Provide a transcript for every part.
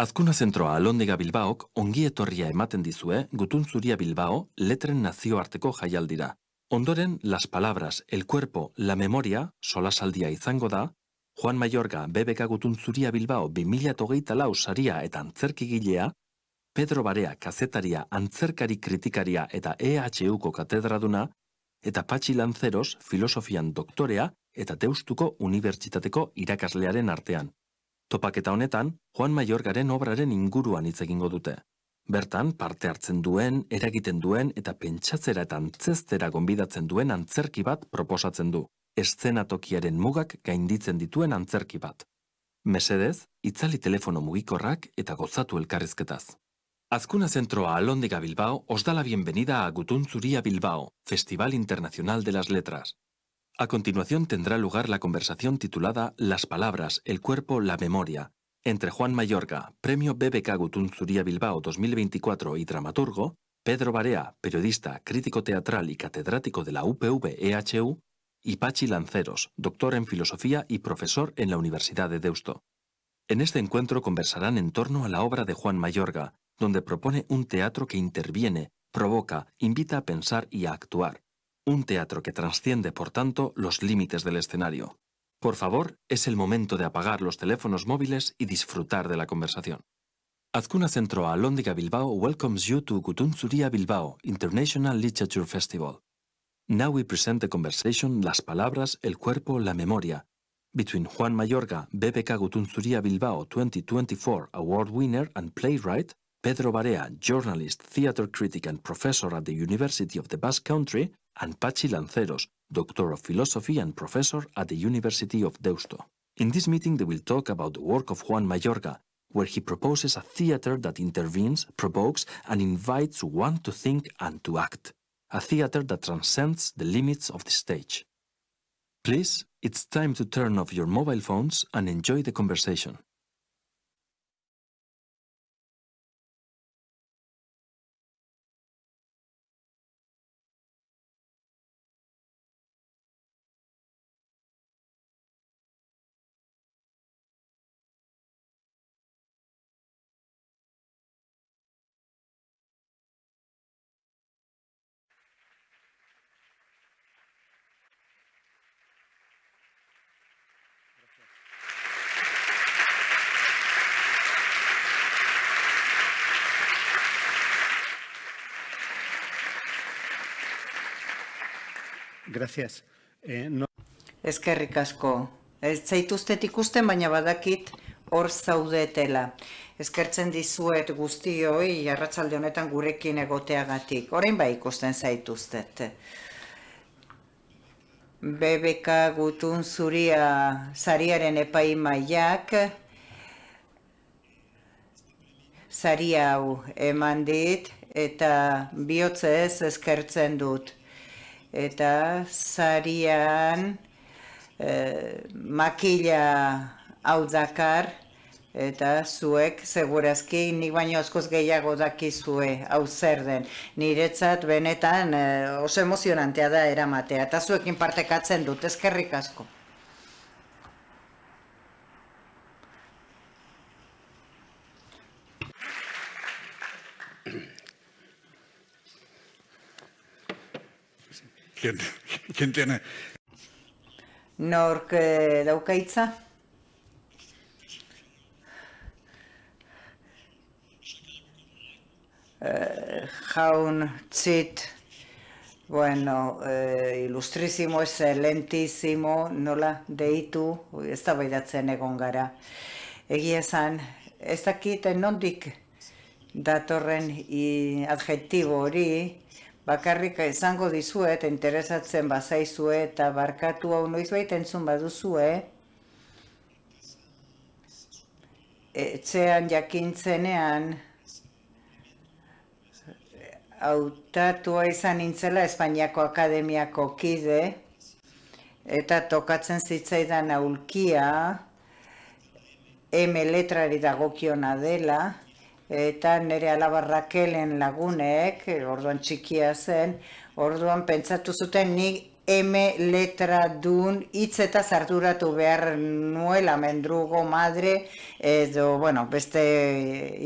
Azkuna zentroa alondega Bilbaok ongi etorria ematen dizue gutun zuria Bilbao letren nazioarteko jaialdira. Ondoren, las palabras, el cuerpo, la memoria, solasaldia izango da, Juan Mayorga bebeka gutun zuria Bilbao 2000 togeita lau saria eta antzerkigilea, Pedro Barea kazetaria antzerkari kritikaria eta EHUko katedraduna, eta Patxi Lanzeros filosofian doktorea eta Teustuko Unibertsitateko irakaslearen artean. Topaketa honetan, Juan Maiorgaren obraren inguruan hitz egingo dute. Bertan, parte hartzen duen, eragiten duen eta pentsatzera eta antzestera gonbidatzen duen antzerki bat proposatzen du. Eszena mugak gainditzen dituen antzerki bat. Mesedez, itzali telefono mugikorrak eta gozatu elkarrizketaz. Azkuna zentroa alondiga Bilbao, osdala bienvenida a zuria Bilbao, Festival Internacional de las Letras. A continuación tendrá lugar la conversación titulada Las palabras, el cuerpo, la memoria, entre Juan Mayorga, Premio BBK Gutunzuría Bilbao 2024 y dramaturgo, Pedro Barea, periodista, crítico teatral y catedrático de la UPV-EHU, e y Pachi Lanceros, doctor en filosofía y profesor en la Universidad de Deusto. En este encuentro conversarán en torno a la obra de Juan Mayorga, donde propone un teatro que interviene, provoca, invita a pensar y a actuar, un teatro que trasciende, por tanto, los límites del escenario. Por favor, es el momento de apagar los teléfonos móviles y disfrutar de la conversación. Azcuna Centro alondiga Bilbao welcomes you to Gutunzuría Bilbao International Literature Festival. Now we present the conversation Las Palabras, el Cuerpo, la Memoria, between Juan Mayorga, BBK Gutunzuría Bilbao 2024 award winner and playwright, Pedro Barea, journalist, theater critic and professor at the University of the Basque Country, and Pachi Lanceros, Doctor of Philosophy and Professor at the University of Deusto. In this meeting, they will talk about the work of Juan Mayorga, where he proposes a theater that intervenes, provokes, and invites one to think and to act. A theater that transcends the limits of the stage. Please, it's time to turn off your mobile phones and enjoy the conversation. Gracias. Eh, no... Ezkerrik asko. Ez zaituztet ikusten, baina badakit hor zaudetela. Ezkertzen dizuet guztioi jarratzalde honetan gurekin egoteagatik. Orain bai ikusten zaituztet. BBK gutun zuria zariaren epai maiak zari hau eman eta bihotze ez ezkertzen dut eta zarian eh, makila hau dakar, eta zuek, segurazki, nik baino askoz gehiago dakizue, hau zer den. Niretzat, benetan, eh, oso emozionantea da eramatea, eta zuekin partekatzen dut, ezkerrik asko. ¿Quién, tiene? Nork eh, dauka hitza? Eh, jaun, txit, bueno, eh, ilustrizimo, excelentizimo, nola deitu, ez da baidatzen egon gara. Egia esan, ez dakit eh, nondik datorren adjetivo hori, bakarrik izango dizuet, interesatzen bazaizue eta barkatu hau noiz baita entzun baduzue. Etxean jakintzenean, hautatua izan nintzela Espainiako Akademiako kide, eta tokatzen zitzaidan aulkia, M letrari dagokiona dela, eta nire alabarrakelen lagunek, orduan txikia zen, orduan pentsatu zuten nik M letra dun hitz eta zarduratu behar nuela mendrugo madre edo, bueno, beste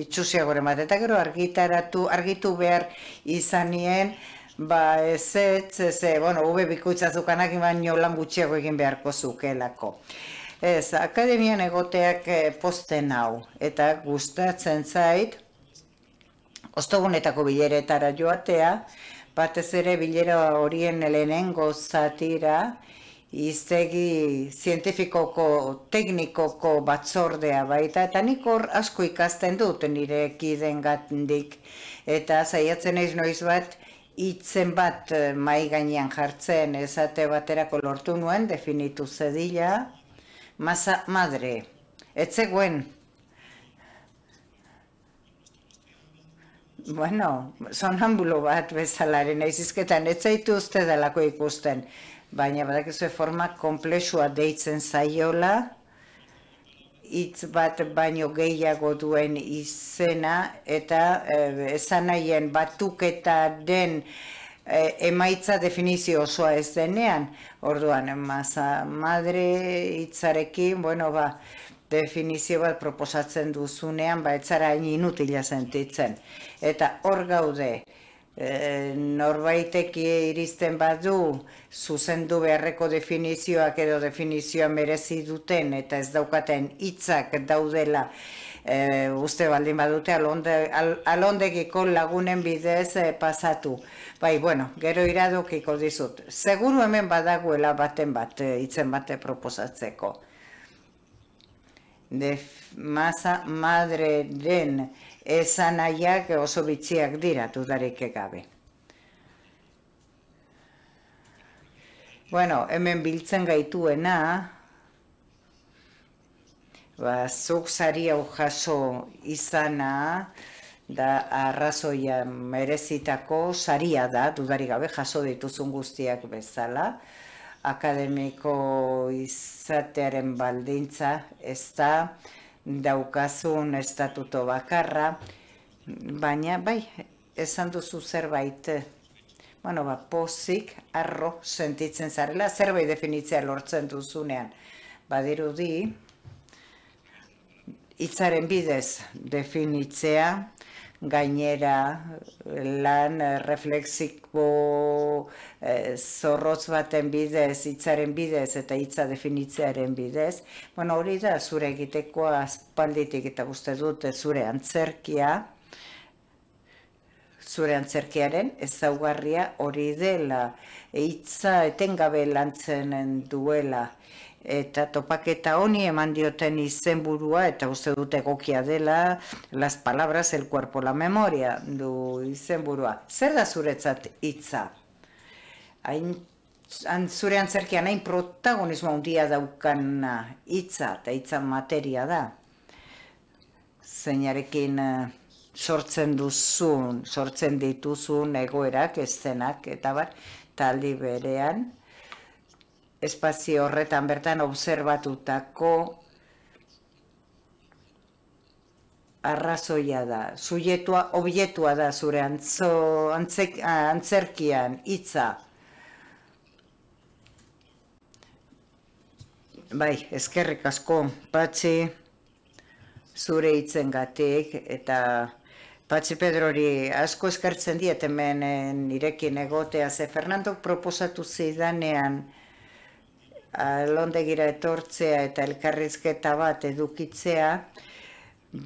itxusia gore madre. eta gero argitaratu, argitu behar izanien, ba ez ez, ez, bueno, ube baino lan gutxiago egin beharko zukelako. Ez, akademian egoteak eh, posten hau, eta gustatzen zait, oztogunetako bileretara joatea, batez ere bilera horien helenengo zatira, iztegi zientifikoko, teknikoko batzordea baita, eta nik hor asko ikasten dut nire ekiden gatendik, eta zaiatzen ez noiz bat, itzen bat eh, maiganean jartzen, ezate baterako lortu nuen, definitu zedila, masa madre, zegoen, Bueno, sonambulo bat bezalaren aizizketan, ez zaitu uste dalako ikusten, baina badak ez forma komplexua deitzen zaiola, hitz bat baino gehiago duen izena eta e, esan nahien batuketa den eh, emaitza definizio osoa ez denean, Orduan, maza madre hitzarekin, bueno, ba, definizio bat proposatzen duzunean, ba, etzara hain inutila sentitzen. Eta hor gaude, e, norbaiteki iristen badu, zuzendu beharreko definizioak edo definizioa merezi duten eta ez daukaten hitzak daudela, e, uste baldin badute alonde, al, alondegiko lagunen bidez eh, pasatu. Bai, bueno, gero iradokiko dizut. Seguru hemen badaguela baten bat, eh, itzen bate proposatzeko. De masa madre den esan oso bitxiak dira, dudarik egabe. Bueno, hemen biltzen gaituena, Ba, zuk zari hau jaso izana, da arrazoia merezitako saria da, dudari gabe jaso dituzun guztiak bezala. Akademiko izatearen baldintza ez da, daukazun estatuto bakarra, baina bai, esan duzu zerbait, bueno, ba, pozik, arro sentitzen zarela, zerbait definitzea lortzen duzunean. Badirudi, Itzaren bidez definitzea, gainera lan eh, refleksiko eh, zorrotz baten bidez, hitzaren bidez eta hitza definitzearen bidez. Bueno, hori da zure egitekoa azpalditik eta guzti dute zure antzerkia, zure antzerkiaren ezaugarria hori dela, hitza etengabe lantzenen duela eta topaketa honi eman dioten izenburua eta uste dute egokia dela las palabras el cuerpo la memoria du izenburua zer da zuretzat hitza hain an, zure antzerkian hain protagonismo handia daukan hitza eta hitza materia da zeinarekin eh, sortzen duzun sortzen dituzun egoerak eszenak eta bat taldi berean espazio horretan bertan observatutako arrazoia da, subjetua, obietua da zure antzo, antzek, antzerkian, hitza. Bai, eskerrik asko, patxi, zure hitzen gatik, eta patxi Pedrori asko eskertzen diet hemen eh, irekin egotea, ze Fernando proposatu zidanean, londegira etortzea eta elkarrizketa bat edukitzea,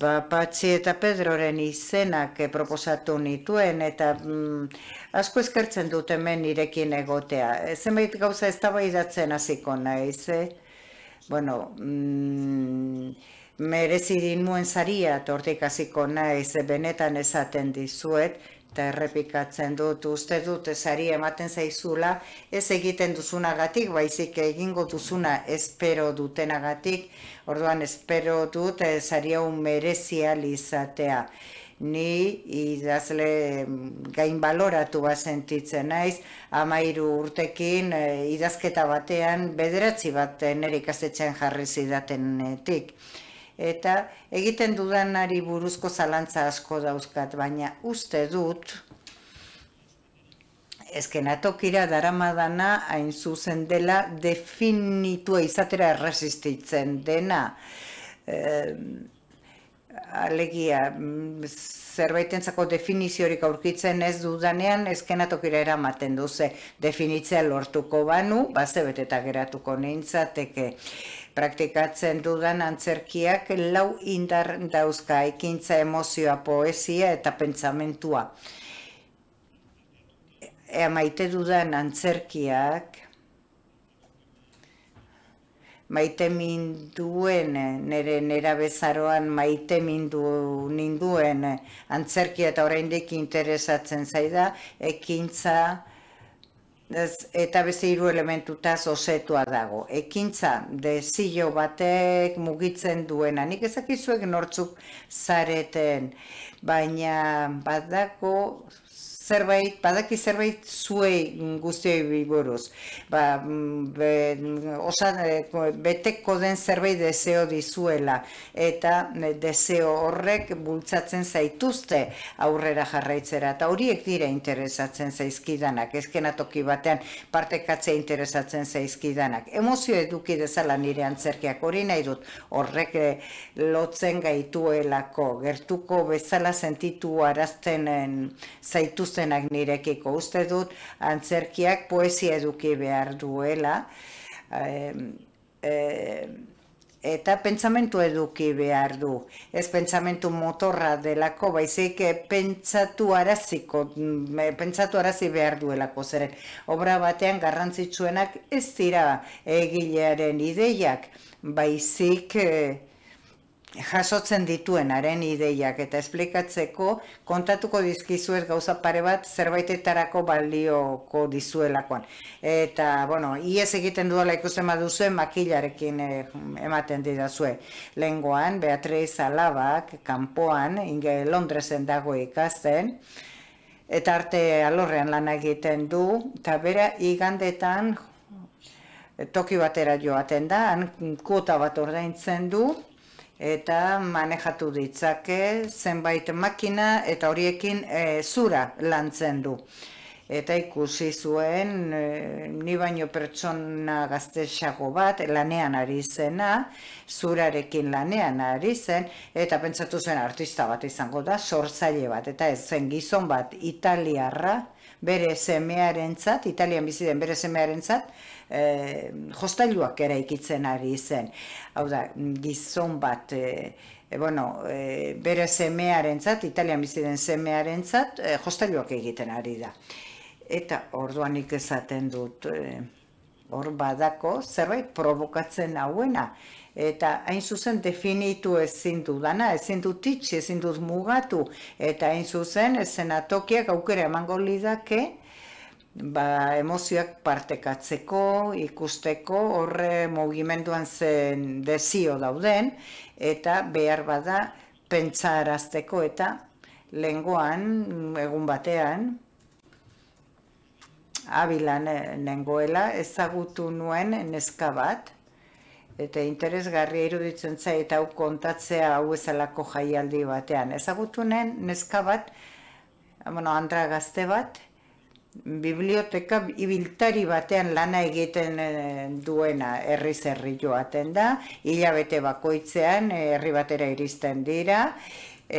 Ba, Patxi eta Pedroren izenak proposatu nituen eta mm, asko eskertzen dut hemen irekin egotea. E, zenbait gauza ez hasiko aziko naiz, eh? Bueno, mm, muen zaria, tortik aziko naiz, benetan esaten dizuet, eta errepikatzen dut, uste dut ezari ematen zaizula, ez egiten duzunagatik, baizik egingo duzuna espero dutenagatik, orduan espero dut ezari eh, hau merezia izatea. Ni idazle mm, gain baloratu bat sentitzen naiz, amairu urtekin eh, idazketa batean bederatzi bat eh, nire ikastetxean jarri zidatenetik eta egiten dudanari buruzko zalantza asko dauzkat, baina uste dut, eskenatokira daramadana hain zuzen dela definitua izatera erresistitzen dena. Alegia alegia, zerbaitentzako definiziorik aurkitzen ez dudanean, eskenatokira eramaten duze definitzea lortuko banu, bazebeteta geratuko neintzateke praktikatzen dudan antzerkiak lau indar dauzka ekintza emozioa, poesia eta pentsamentua. Ea maite dudan antzerkiak, maite minduen, nire nera bezaroan maite mindu ninduen antzerkia eta oraindik interesatzen zaida, ekintza, Ez, eta beste hiru elementutaz osetua dago. Ekintza dezio batek mugitzen duena. Nik ezakizuek nortzuk zareten, baina badako zerbait, badaki zerbait zuei guztioi biburuz. Ba, mm, be, osa, e, beteko den zerbait deseo dizuela. Eta e, deseo horrek bultzatzen zaituzte aurrera jarraitzera. Eta horiek dira interesatzen zaizkidanak. Ezkena toki batean partekatzea interesatzen zaizkidanak. Emozio eduki dezala nire antzerkiak hori nahi dut horrek e, lotzen gaituelako. Gertuko bezala sentitu arazten zaituzte dituztenak nirekiko uste dut antzerkiak poesia eduki behar duela eta pentsamentu eduki behar du. Ez pentsamentu motorra delako, baizik e, pentsatu araziko, mm, e, pentsatu arazi behar duelako, zeren obra batean garrantzitsuenak ez dira egilearen ideiak, baizik e, jasotzen dituenaren ideiak eta esplikatzeko kontatuko dizkizuez gauza pare bat zerbaitetarako balioko dizuelakoan. Eta, bueno, ies egiten duela ikusten baduzu makilarekin eh, ematen didazue. Lengoan, Beatriz Alabak, kanpoan, inge Londresen dago ikasten, eta arte alorrean lan egiten du, eta bera igandetan eh, Tokio batera joaten da, han kuota bat ordaintzen du, eta manejatu ditzake zenbait makina eta horiekin eh, zura lantzen du. Eta ikusi zuen e, ni baino pertsona gaztexago bat lanean ari zena, zurarekin lanean ari zen, eta pentsatu zen artista bat izango da, sortzaile bat, eta ez zen gizon bat italiarra, bere semearentzat, italian bizi den bere semearentzat, hostailuak eraikitzen ari zen. Hau da, gizon bat, eh, e, bueno, e, bere zemearen zat, italian biziren zemearen zat, e, hostailuak egiten ari da. Eta orduan ikizaten dut, e, hor badako, zerbait provokatzen hauena. Eta hain zuzen definitu ezin dudana, ezin dut itxi, ezin dut mugatu. Eta hain zuzen, ezen atokiak aukera emango lidake, ba, emozioak partekatzeko, ikusteko, horre mugimenduan zen dezio dauden, eta behar bada pentsarazteko eta lengoan, egun batean, abilan eh, nengoela, ezagutu nuen neska bat, eta interesgarria iruditzen zai eta hau kontatzea hau ezalako jaialdi batean. Ezagutu nuen neska bat, bueno, andra gazte bat, biblioteka ibiltari batean lana egiten eh, duena herri zerri joaten da, hilabete bakoitzean eh, herri batera iristen dira,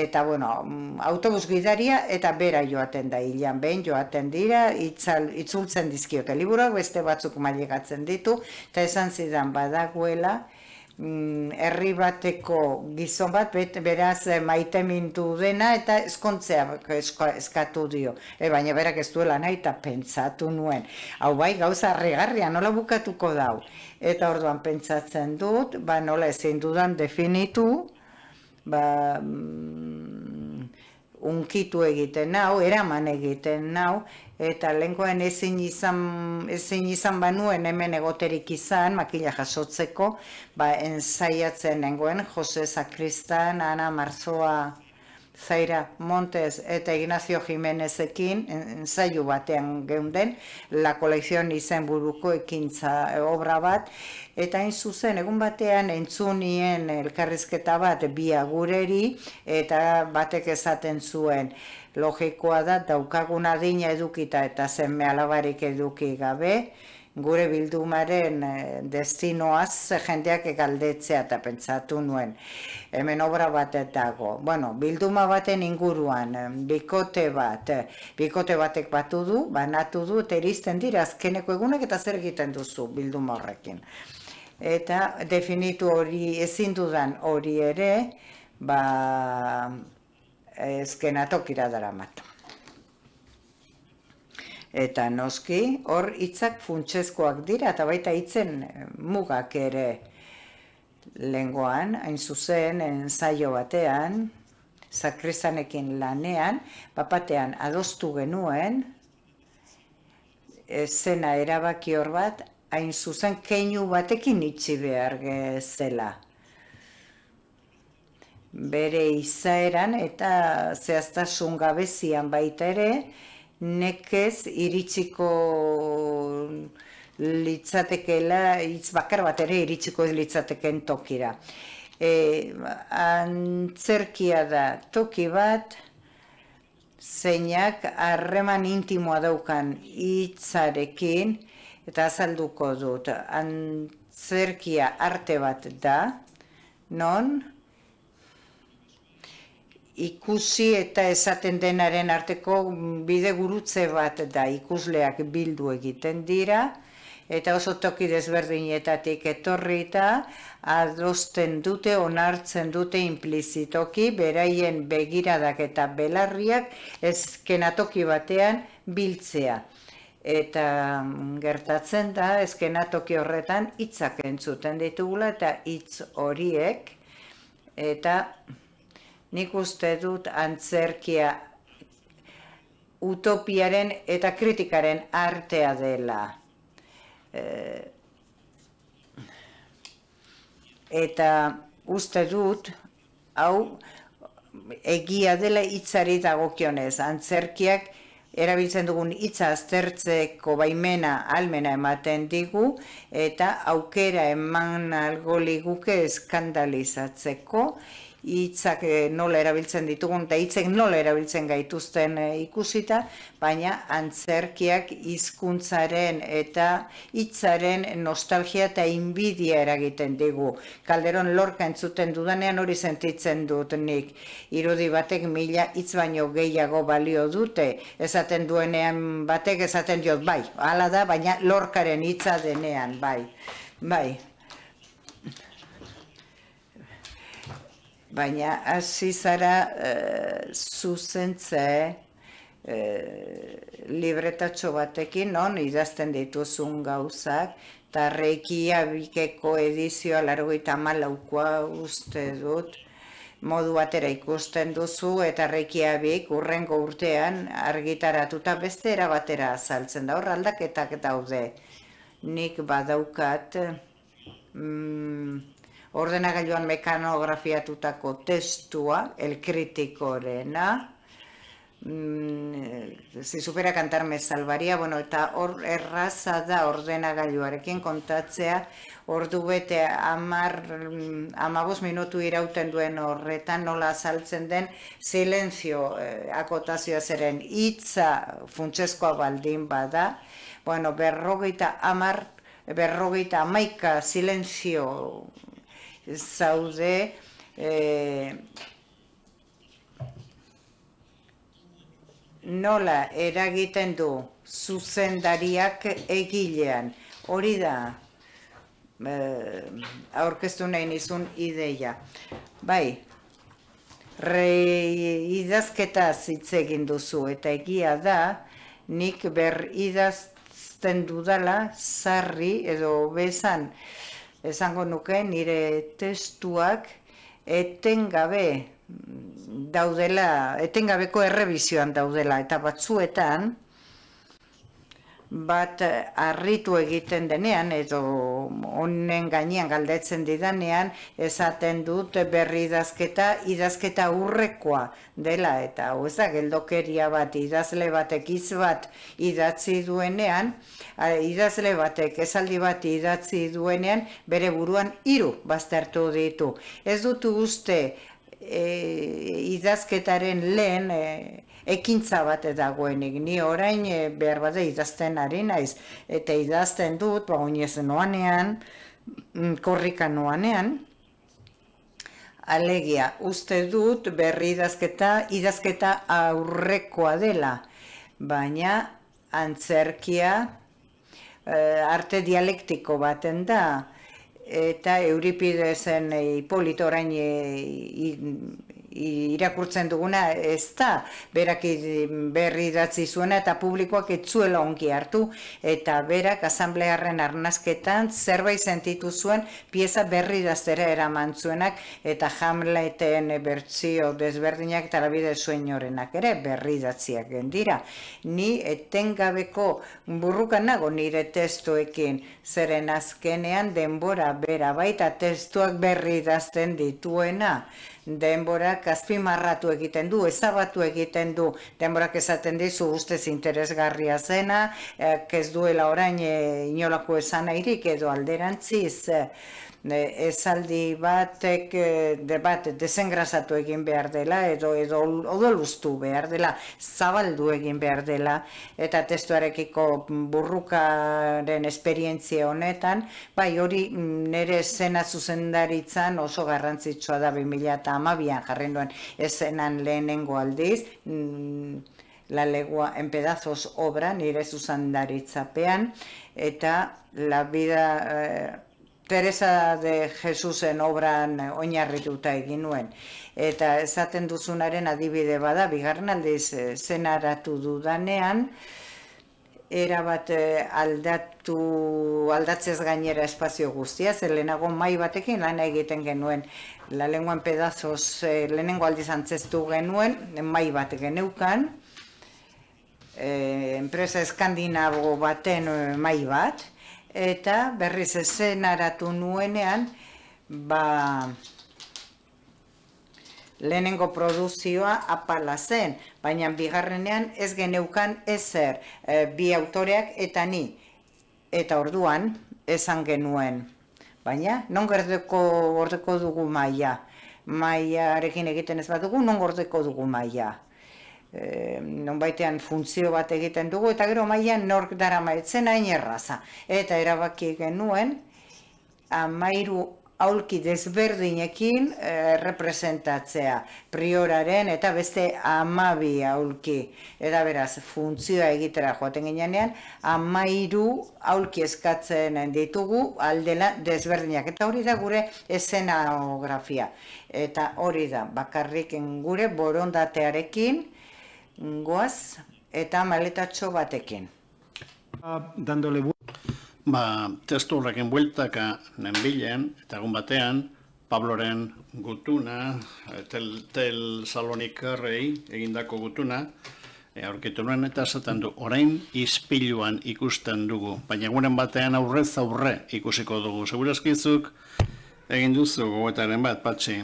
eta bueno, mm, autobus gidaria eta bera joaten da hilan behin joaten dira, itzal, itzultzen dizkiote liburuak beste batzuk mailegatzen ditu, eta esan zidan badagoela, Mm, herri bateko gizon bat, beraz eh, maite mintu dena eta eskontzea eskatu dio. E, baina berak ez duela nahi eta pentsatu nuen. Hau bai, gauza arregarria nola bukatuko dau. Eta orduan pentsatzen dut, ba nola ezin dudan definitu, ba, mm, unkitu egiten nau, eraman egiten nau, eta lehenkoen ezin izan, ezin izan banuen hemen egoterik izan, makila jasotzeko, ba, enzaiatzen nengoen, Jose Zakristan, Ana Marzoa, Zaira Montes eta Ignacio Jimenezekin ensaiu batean geunden la kolekzion izen buruko ekintza eh, obra bat eta hain zuzen egun batean entzunien elkarrizketa bat bi eta batek esaten zuen logikoa da, daukagun adina edukita eta zen alabarik eduki gabe, gure bildumaren eh, destinoaz jendeak egaldetzea eta pentsatu nuen. Hemen obra bat Bueno, bilduma baten inguruan, eh, bikote bat, eh, bikote batek batu du, banatu du, eta erizten dira azkeneko egunak eta zer egiten duzu bilduma horrekin. Eta definitu hori, ezin dudan hori ere, ba, eskena dara daramatu. Eta noski, hor hitzak funtsezkoak dira, eta baita itzen eh, mugak ere lengoan, hain zuzen, enzaio batean, sakrizanekin lanean, papatean adostu genuen, zena erabaki hor bat, hain zuzen keinu batekin itxi behar gezela. zela bere izaeran eta zehaztasun gabezian baita ere, nekez iritsiko litzatekeela, hitz bakar bat ere iritsiko litzateken tokira. E, antzerkia da toki bat, zeinak harreman intimoa daukan hitzarekin eta azalduko dut. Antzerkia arte bat da, non? ikusi eta esaten denaren arteko bide gurutze bat da ikusleak bildu egiten dira eta oso toki desberdinetatik etorrita adosten dute onartzen dute implizitoki beraien begiradak eta belarriak eskenatoki batean biltzea eta gertatzen da eskenatoki horretan hitzak entzuten ditugula eta hitz horiek eta nik uste dut antzerkia utopiaren eta kritikaren artea dela. Eh, eta uste dut, hau, egia dela hitzari dagokionez, antzerkiak erabiltzen dugun hitza aztertzeko baimena almena ematen digu eta aukera eman algo liguke eskandalizatzeko hitzak eh, nola erabiltzen ditugun eta hitzek nola erabiltzen gaituzten eh, ikusita, baina antzerkiak hizkuntzaren eta hitzaren nostalgia eta inbidia eragiten digu. Kalderon lorka entzuten dudanean hori sentitzen dut nik. Irudi batek mila hitz baino gehiago balio dute, esaten duenean batek esaten diot bai, ala da, baina lorkaren hitza denean bai. Bai, baina hasi zara e, eh, zuzentze e, eh, libretatxo batekin, non idazten dituzun gauzak, eta reikia bikeko edizioa largoita malaukoa uste dut, modu batera ikusten duzu eta reikia bik urrengo urtean argitaratuta beste erabatera azaltzen da, hor aldaketak daude nik badaukat mm, ordenagailuan mekanografiatutako testua, el kritikorena, mm, zizupera kantar mezalbaria, bueno, eta hor erraza da ordenagailuarekin kontatzea, ordu bete amar, mm, amabos minutu irauten duen horretan, nola saltzen den silenzio eh, akotazioa zeren hitza funtsezkoa baldin bada, bueno, berrogeita amar, berrogeita amaika silenzio zaude e, nola eragiten du zuzendariak egilean. Hori da, e, aurkeztu nahi nizun ideia. Bai, re idazketa zitzegin duzu eta egia da, nik ber idazten dudala, zarri edo bezan, esango nuke nire testuak etengabe daudela etengabeko errebizioan daudela eta batzuetan bat eh, arritu egiten denean edo honen gainean galdetzen didanean esaten dut berri idazketa idazketa urrekoa dela eta hau ez geldokeria bat idazle batek iz bat idatzi duenean eh, idazle batek esaldi bat idatzi duenean bere buruan hiru baztertu ditu ez dut uste eh, idazketaren lehen ekintza bat dagoen ni orain e, behar idazten ari naiz eta idazten dut ba oinez noanean mm, korrika noanean alegia uste dut berri idazketa idazketa aurrekoa dela baina antzerkia eh, arte dialektiko baten da eta Euripidesen eh, Hipolito orain irakurtzen duguna ez da berak eh, berri idatzi zuena eta publikoak etzuela ongi hartu eta berak asamblearren arnazketan zerbait sentitu zuen pieza berri idaztera eraman zuenak eta hamleten bertzio desberdinak eta labide zuen ere berridatziak idatziak Ni etengabeko burrukan nago nire testoekin zeren azkenean denbora bera baita testuak berri idazten dituena denborak azpimarratu egiten du, ezabatu egiten du, denborak esaten dizu ustez interesgarria zena, kez eh, duela orain eh, inolako esan airik edo alderantziz. Eh, esaldi batek eh, de bat desengrasatu egin behar dela edo edo odoluztu behar dela zabaldu egin behar dela eta testuarekiko burrukaren esperientzia honetan bai hori nere zena zuzendaritzan oso garrantzitsua da 2012an jarrenduan esenan lehenengo aldiz mm, la legua en pedazos obra nire zuzendaritzapean eta la vida eh, Teresa de Jesusen obran oinarrituta duta egin nuen. Eta esaten duzunaren adibide bada, bigarren aldiz eh, zenaratu dudanean, erabat eh, aldatu, aldatzez gainera espazio guztia, zer lehenago mai batekin lan egiten genuen. La lenguan pedazos, eh, lehenengo aldiz antzestu genuen, mai bat geneukan, enpresa eskandinago baten mai bat, eta berriz ezen aratu nuenean, ba, lehenengo produzioa apala zen, baina bigarrenean ez geneukan ezer e, bi autoreak eta ni. Eta orduan, esan genuen, baina, non gerdeko gordeko dugu maia? Maia egiten ez badugu, non gordeko dugu maia? e, non baitean funtzio bat egiten dugu, eta gero maian nork dara maitzen hain erraza. Eta erabaki genuen, amairu aulki desberdinekin e, eh, representatzea prioraren eta beste amabi aulki. Eta beraz, funtzioa egitera joaten ginean, amairu aulki eskatzen ditugu aldela desberdinak. Eta hori da gure esenografia. Eta hori da, bakarriken gure borondatearekin, goaz eta maletatxo batekin. Ba, dandole bu... Ba, testu horrekin bueltaka ah, nenbilen eta agun batean, Pabloren gutuna, eh, tel, tel salonikarrei egindako gutuna, e, aurkitu nuen eta esaten du, orain izpiluan ikusten dugu, baina guren batean aurrez aurre ikusiko dugu. Segur askizuk, egin duzu, goetaren bat, patxi,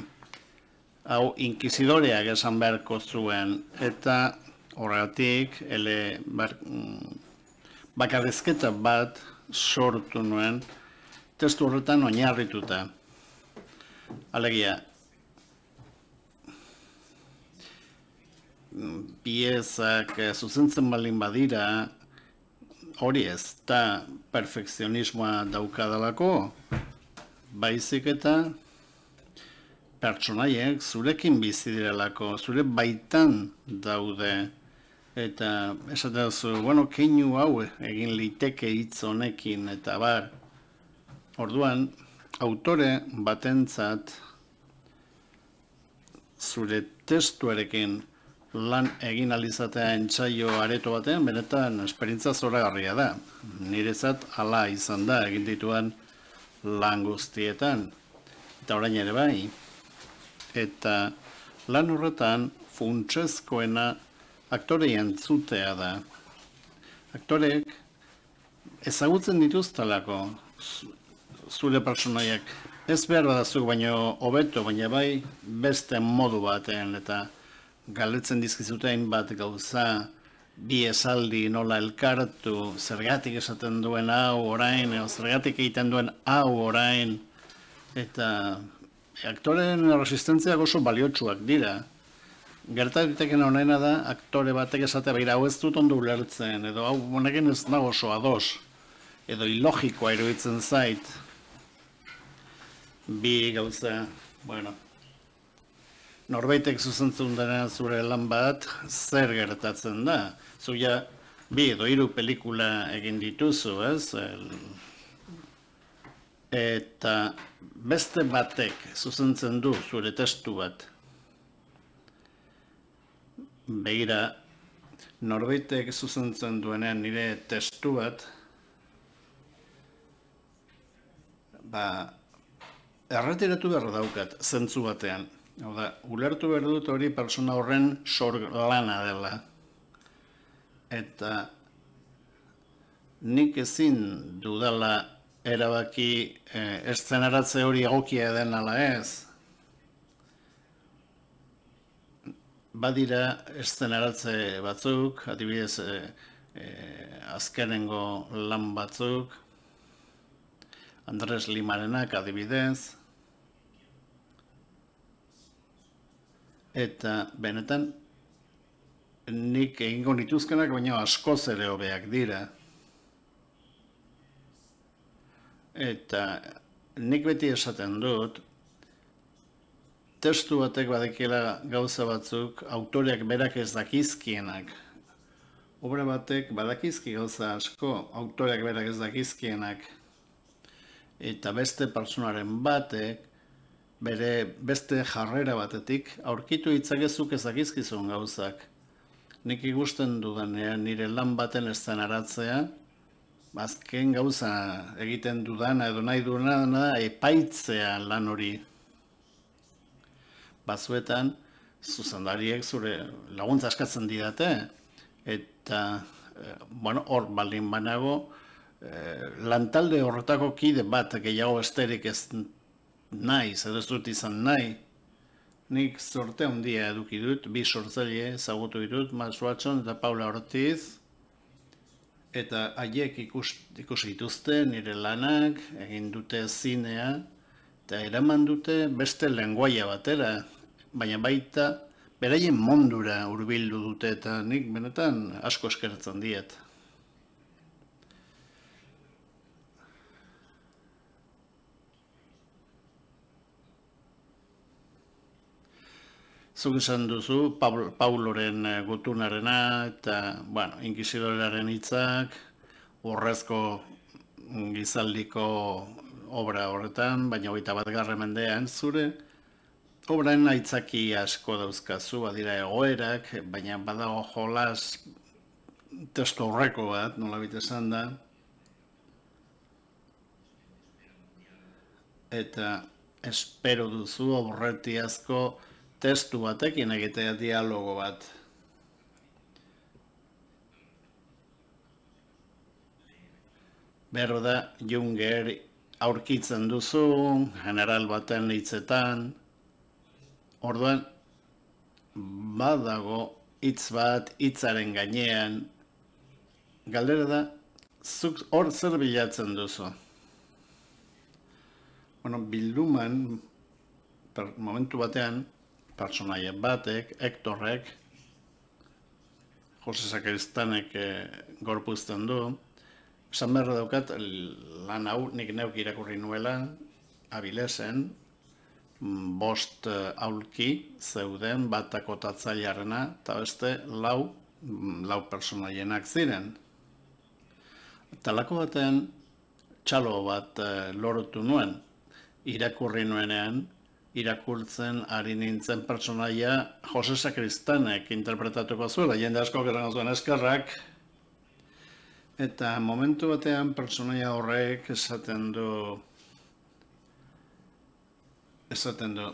hau inkizidoreak esan beharko zuen, eta horregatik, ele bar, mm, bakarrizketa bat sortu nuen testu horretan oinarrituta. Alegia, piezak eh, zuzentzen balin badira, hori ez da perfekzionismoa daukadalako, baizik eta pertsonaiek zurekin bizi direlako, zure baitan daude eta esaten duzu, bueno, keinu hau egin liteke hitz honekin eta bar. Orduan, autore batentzat zure testuarekin lan egin alizatea entzaio areto batean, benetan esperintza zoragarria da. Nirezat ala izan da egin dituan lan guztietan. Eta orain ere bai, eta lan horretan funtsezkoena aktore jantzutea da. Aktorek ezagutzen dituztalako zure personaiak. Ez behar badazuk baino hobeto baina bai beste modu batean eta galetzen dizkizuten bat gauza bi esaldi nola elkartu, zergatik esaten duen hau orain, zergatik egiten duen hau orain, eta e, aktoren resistentziak oso baliotsuak dira. Gerta Gertariteken honena da, aktore batek esatea behira, hau ez dut ondu ulertzen, edo hau honekin ez nago soa dos, edo ilogikoa iruditzen zait. Bi gauza, bueno, norbaitek zuzentzun dena zure lan bat, zer gertatzen da. Zuia, bi edo hiru pelikula egin dituzu, ez? eta beste batek zuzentzen du zure testu bat, begira norbaitek zuzentzen duenean nire testu bat ba erretiratu behar daukat zentzu batean ulertu behar dut hori pertsona horren sor dela eta nik ezin dudala erabaki e, eh, estzenaratze hori egokia den ala ez badira estenaratze batzuk, adibidez e, e, azkenengo lan batzuk, Andres Limarenak adibidez, eta benetan nik egingo nituzkenak baino askoz ere hobeak dira. Eta nik beti esaten dut, testu batek badekela gauza batzuk autoreak berak ez dakizkienak. Obra batek badakizki gauza asko autoreak berak ez dakizkienak. Eta beste personaren batek bere beste jarrera batetik aurkitu hitzakezuk ez dakizkizun gauzak. Nik igusten dudanean nire lan baten ez zen aratzea, bazken gauza egiten dudana edo nahi dudana epaitzea lan hori bazuetan zuzendariek zure laguntza askatzen didate eta eh, bueno, hor balin banago eh, lantalde horretako kide bat gehiago esterik ez nahi, zer ez dut izan nahi nik zorte handia eduki dut, bi sortzaile zagutu ditut, Mas Watson eta Paula Ortiz eta haiek ikus dituzte nire lanak, egin dute zinea eta eraman dute beste lenguaia batera baina baita beraien mondura hurbildu dute eta nik benetan asko eskertzen diet. Zuk izan duzu, Pauloren eh, gutunarena eta, bueno, inkizidorearen hitzak, horrezko gizaldiko obra horretan, baina hori tabatgarra mendean zure. Obran aitzaki asko dauzkazu, badira egoerak, baina badago jolas testu horreko bat, nola esan da. Eta espero duzu aurreti asko testu batekin egitea dialogo bat. Berro da, Junger aurkitzen duzu, general baten hitzetan, Orduan, badago hitz bat, hitzaren gainean, galdera da, zuk hor zer bilatzen duzu. Bueno, bilduman, per, momentu batean, pertsonaia batek, Hectorrek, Jose Sakristanek e, eh, gorpuzten du, esan beharra daukat lan hau nik neuk irakurri nuela, abilesen, bost eh, aulki zeuden batako jarrena, eta beste lau, mm, lau ziren. Talako baten txalo bat eh, lortu nuen, irakurri nuenean, irakurtzen ari nintzen pertsonaia Jose Sakristanek interpretatuko zuela, jende asko gerran eskerrak. Eta momentu batean pertsonaia horrek esaten du esaten du.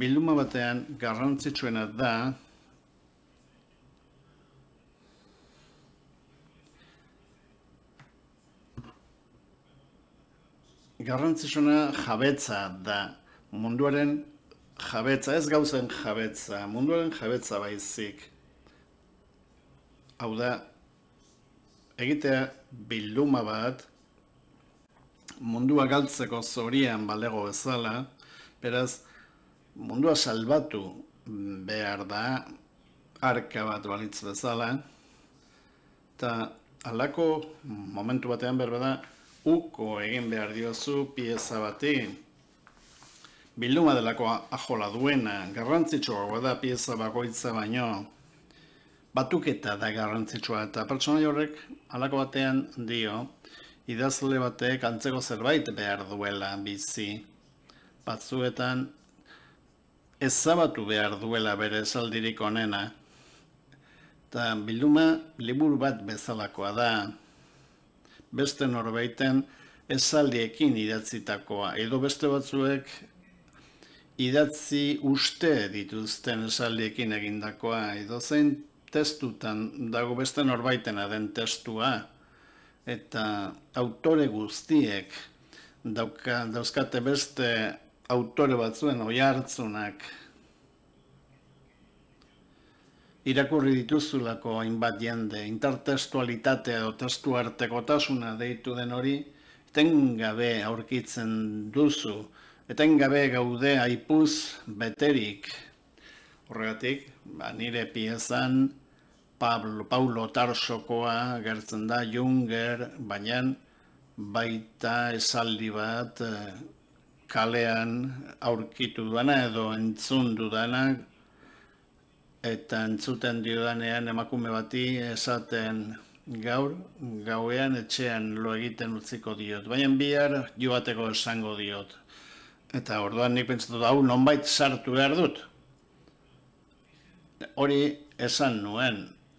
Bilduma batean garrantzitsuena da Garrantzitsuena jabetza da munduaren jabetza ez gauzen jabetza munduaren jabetza baizik hau da egitea bilduma bat mundua galtzeko zorian balego bezala, beraz, mundua salbatu behar da, arka bat balitz bezala, eta alako momentu batean behar da, uko egin behar diozu pieza bati. Bilduma delako ajola duena, garrantzitsua da pieza bakoitza baino, batuketa da garrantzitsua eta pertsona horrek alako batean dio, idazle batek antzeko zerbait behar duela bizi. Batzuetan ezabatu behar duela bere esaldirik onena. Ta bilduma liburu bat bezalakoa da. Beste norbaiten esaldiekin idatzitakoa edo beste batzuek idatzi uste dituzten esaldiekin egindakoa edo zein testutan dago beste norbaitena den testua eta autore guztiek dauka, dauzkate beste autore batzuen oi hartzunak irakurri dituzulako hainbat jende, intertestualitatea edo testu arteko tasuna deitu den hori, etengabe aurkitzen duzu, etengabe gaude aipuz beterik. Horregatik, ba, nire piezan, Pablo, Paulo Tarsokoa gertzen da Junger, baina baita esaldi bat eh, kalean aurkitu duena edo entzun dudana eta entzuten diodanean emakume bati esaten gaur gauean etxean lo egiten utziko diot, baina bihar joateko esango diot. Eta orduan nik pentsatu da, nonbait sartu behar dut. Hori esan nuen,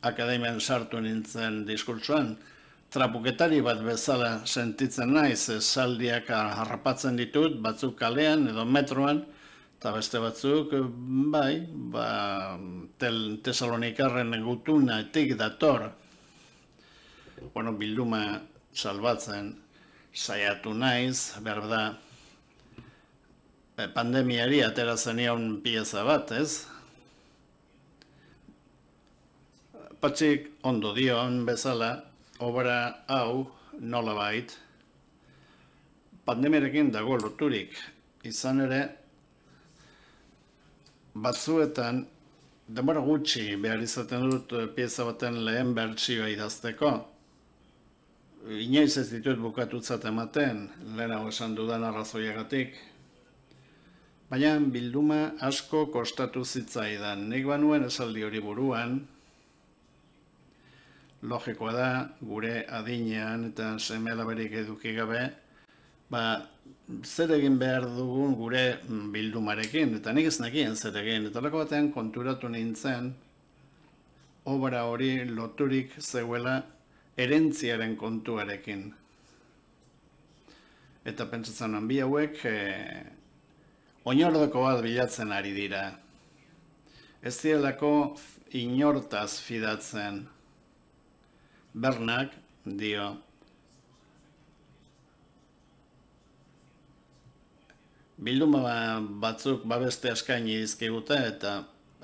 akademian sartu nintzen diskurtsoan, trapuketari bat bezala sentitzen naiz, esaldiak harrapatzen ditut, batzuk kalean edo metroan, eta beste batzuk, bai, ba, tel, tesalonikarren gutuna etik dator, bueno, bilduma salbatzen, saiatu naiz, behar da, eh, pandemiari atera zenion un pieza bat, ez? patxik ondo dion bezala, obra hau nola bait, pandemiarekin dago loturik izan ere, batzuetan denbora gutxi behar izaten dut eh, pieza baten lehen bertsioa idazteko. Inoiz ez ditut bukatutzat ematen, lehenago esan dudan arrazoiagatik. Baina bilduma asko kostatu zitzaidan, nik banuen esaldi hori buruan, logikoa da, gure adinean eta seme berik eduki gabe, ba, zer egin behar dugun gure mm, bildumarekin, eta nik ez nekien zer egin, eta lako batean konturatu nintzen, obra hori loturik zeuela erentziaren kontuarekin. Eta pentsatzen nuen bi hauek, eh, oinordoko bat bilatzen ari dira. Ez zielako inortaz fidatzen, Bernak dio Bilduma batzuk babeste askaini izkibute eta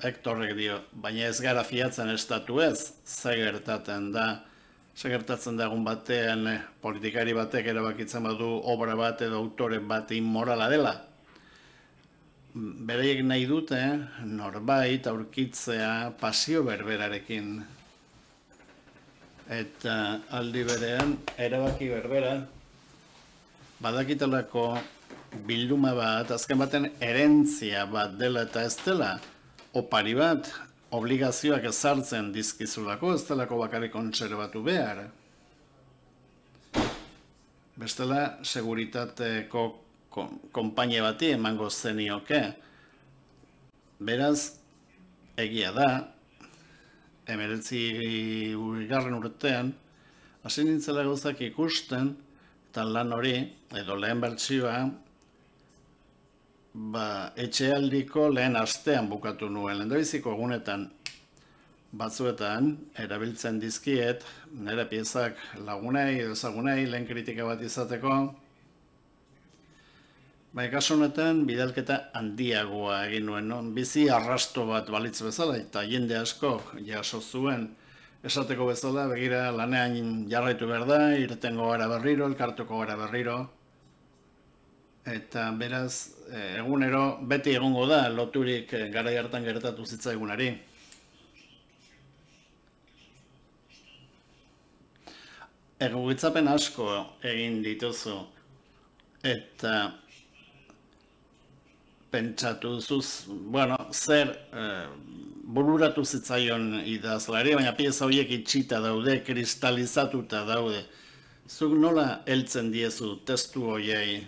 Hektorrek dio, baina ez gara fiatzen estatu ez, zegertaten da, zegertatzen dagun batean eh, politikari batek erabakitzen badu obra bat edo autore bat inmorala dela. Bereik nahi dute, norbait aurkitzea pasio berberarekin eta aldi berean erabaki berbera badakitelako bilduma bat azken baten erentzia bat dela eta ez dela opari bat obligazioak ezartzen dizkizulako ez delako bakarrik kontserbatu behar bestela seguritateko konpainia bati emango zenioke beraz egia da emeretzi garren urtean, hasi nintzela gauzak ikusten, eta lan hori, edo lehen bertsioa, ba, etxealdiko lehen astean bukatu nuen, lendabiziko egunetan batzuetan erabiltzen dizkiet, nire piezak lagunei, ezagunei, lehen kritika bat izateko, Baikas honetan, bidalketa handiagoa egin nuen, bizi arrasto bat balitz bezala, eta jende asko jaso zuen esateko bezala, begira lanean jarraitu behar da, irtengo gara berriro, elkartuko gara berriro, eta beraz, e, egunero, beti egongo da, loturik e, gara hartan gertatu zitzaigunari. egunari. asko egin dituzu, eta pentsatu zuz, bueno, zer e, bururatu zitzaion idazlari, baina pieza horiek itxita daude, kristalizatuta daude. Zuk nola heltzen diezu testu hoiei?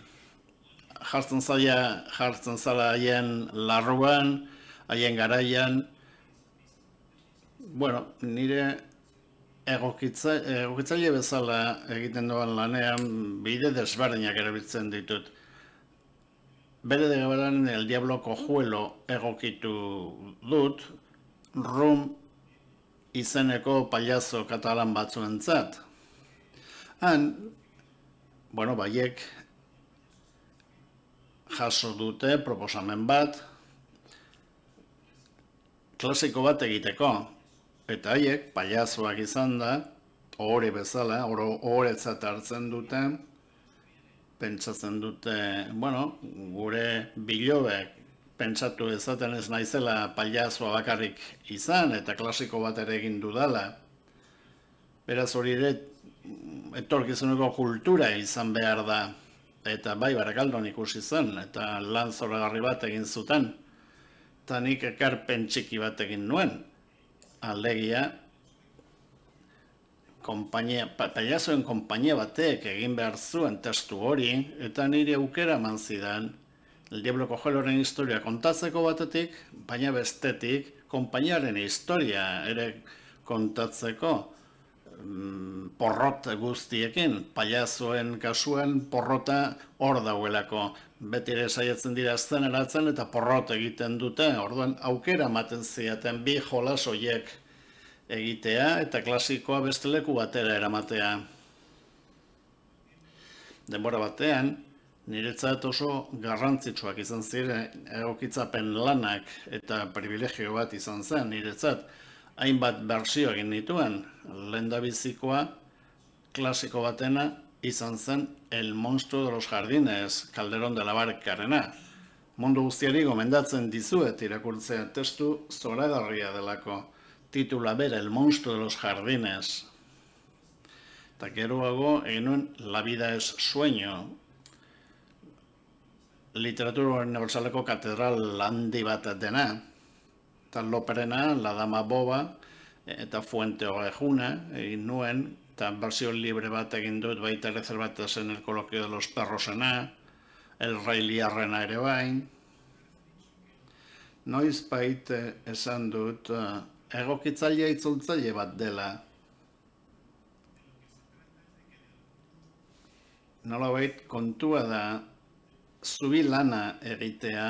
Jartzen zaila, jartzen zala haien larruan, haien garaian. Bueno, nire egokitza, egokitzaile bezala egiten doan lanean bide desberdinak erabiltzen ditut bere degabelaren el diabloko juelo egokitu dut, rum izeneko paliazo katalan batzuentzat. Han, bueno, baiek jaso dute proposamen bat, klasiko bat egiteko, eta haiek paliazoak izan da, ohore bezala, oro, ohoretzat hartzen duten, pentsatzen dute, bueno, gure bilobek pentsatu ezaten ez naizela paliazoa bakarrik izan eta klasiko bat ere egin dudala. Beraz hori ere, etorkizuneko kultura izan behar da, eta bai barakaldon ikusi zen, eta lan zorragarri bat egin zutan eta nik ekar pentsiki bat egin nuen. Alegia, kompainia, pa, paiazoen kompainia batek egin behar zuen testu hori, eta nire aukera eman zidan, Diablo Kojeloren historia kontatzeko batetik, baina bestetik, kompainiaren historia ere kontatzeko mm, porrot guztiekin, paiazoen kasuan porrota hor dauelako, beti ere saietzen dira zen eratzen eta porrot egiten dute, orduan aukera maten ziaten bi jolasoiek egitea eta klasikoa beste leku batera eramatea. Denbora batean, niretzat oso garrantzitsuak izan ziren egokitzapen lanak eta privilegio bat izan zen niretzat hainbat bersio egin dituen lendabizikoa, klasiko batena izan zen el monstruo de los jardines kalderon de la Barcarena. Mundu guztiari gomendatzen dizuet irakurtzea testu zoragarria delako titula bera, El monstruo de los jardines. Eta geroago, egin La vida es sueño. Literatura universaleko katedral handi bat dena. Eta loperena, La dama boba, eta fuente o egin nuen, eta libre bat egin dut baita ere bat ezen el kolokio de los perrosena, el rei liarrena ere bain. Noiz baita esan dut eh, egokitzailea itzultzaile bat dela. Nola kontua da, zubi lana egitea,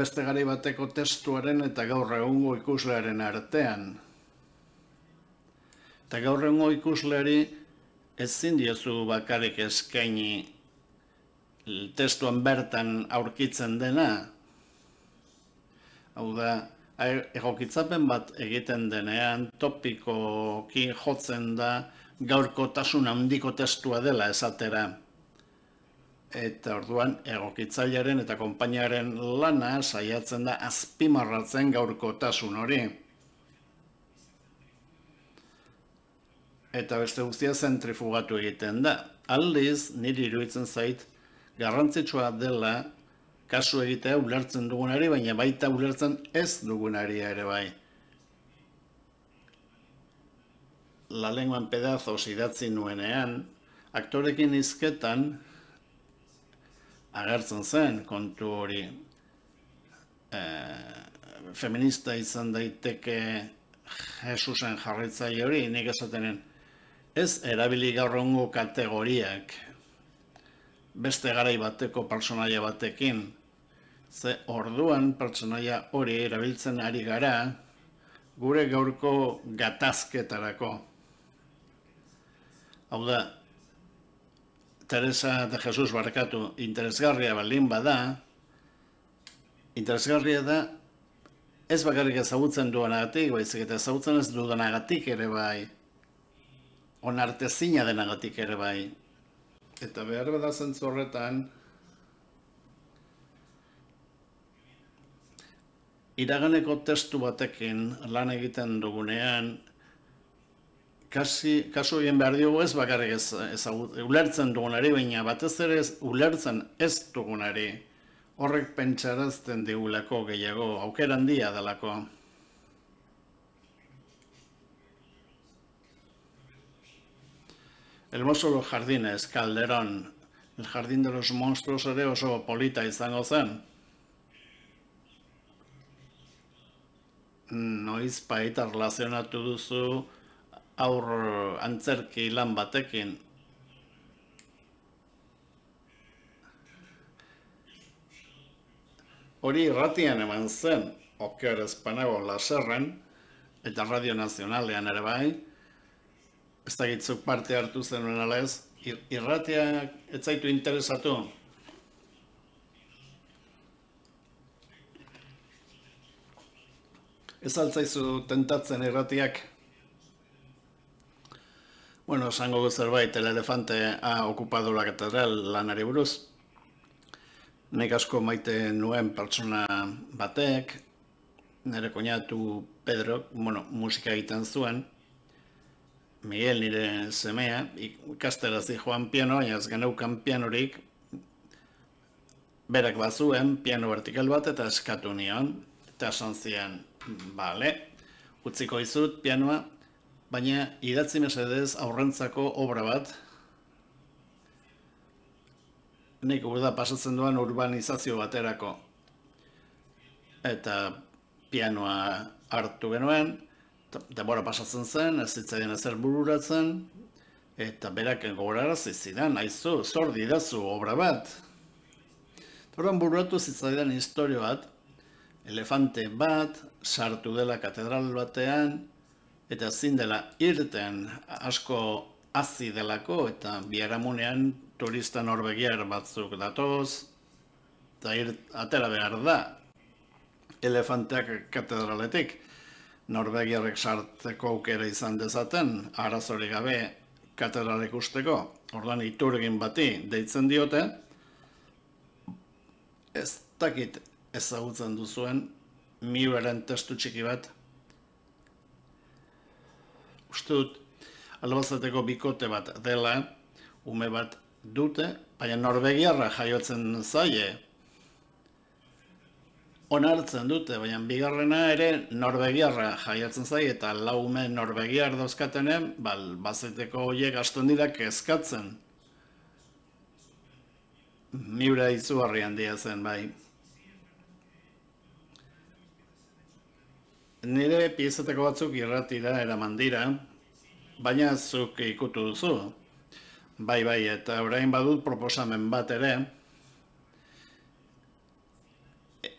beste gari bateko testuaren eta gaur egungo ikuslearen artean. Eta gaur egungo ikusleari ezin diozu bakarik eskaini testuan bertan aurkitzen dena, Hau da, er, egokitzapen bat egiten denean, topikoki jotzen da, gaurkotasun handiko testua dela esatera. Eta orduan, egokitzailearen eta konpainiaren lana saiatzen da azpimarratzen gaurkotasun hori. Eta beste guztia zentrifugatu egiten da. Aldiz, niri iruditzen zait, garrantzitsua dela kasu egitea ulertzen dugunari, baina baita ulertzen ez dugunari ere bai. La lenguan pedazos idatzi nuenean, aktorekin izketan agertzen zen kontu hori. E, feminista izan daiteke Jesusen jarritzai hori, nik esatenen, ez erabili gaurrongo kategoriak beste garai bateko personaia batekin, ze orduan pertsonaia hori erabiltzen ari gara gure gaurko gatazketarako. Hau da, Teresa de Jesus barkatu interesgarria baldin bada, interesgarria da, ez bakarrik ezagutzen duan agatik, baizik eta ezagutzen ez duan agatik ere bai, onartezina den agatik ere bai. Eta behar bada zentzu horretan, iraganeko testu batekin lan egiten dugunean, kasi, kasu egin behar diogu ez bakarrik ez, ulertzen dugunari, baina batez ere ez ulertzen ez dugunari, horrek pentsarazten digulako gehiago, auker handia dalako. El mozo los jardines, Calderón. El jardín de los monstruos ere oso polita izango zen. noiz baita relazionatu duzu aur antzerki lan batekin. Hori irratian eman zen, oker espanago laserren, eta Radio Nazionalean ere bai, ez da parte hartu zenuen ez, irratiak ez zaitu interesatu, ez altzaizu tentatzen irratiak? Bueno, esango du zerbait, el elefante ha okupado la catedral lanari buruz. Nik asko maite nuen pertsona batek, nire koñatu Pedro, bueno, musika egiten zuen, Miguel nire semea, ikastera zi joan piano, baina ez geneukan pianorik, berak bazuen, piano vertikal bat, eta eskatu nion, eta esan zian, Bale, utziko izut pianoa, baina idatzi mesedez aurrentzako obra bat. Nik da pasatzen duan urbanizazio baterako. Eta pianoa hartu genuen, debora pasatzen zen, ez zitzaien ezer bururatzen, eta berak gogoraraz zizidan, haizu, zor dazu obra bat. Horren burratu zitzaidan historio bat, elefante bat sartu dela katedral batean, eta zin dela irten asko hazi delako, eta biharamunean turista norbegiar batzuk datoz, eta atera behar da elefanteak katedraletik norbegiarrek sartzeko aukera izan dezaten, arazori gabe katedralek usteko, orduan iturgin bati deitzen diote, ez dakit ezagutzen duzuen miraren testu txiki bat. Uste dut, albazateko bikote bat dela, ume bat dute, baina Norbegiarra jaiotzen zaie. Onartzen dute, baina bigarrena ere Norbegiarra jaiotzen zaie, eta lau ume Norvegiar dauzkatenen, bal, bazeteko hoiek aston dira kezkatzen. Miura izugarri handia zen, bai. nire piezetako batzuk irratira eraman dira, baina zuk ikutu duzu. Bai, bai, eta orain badut proposamen bat ere,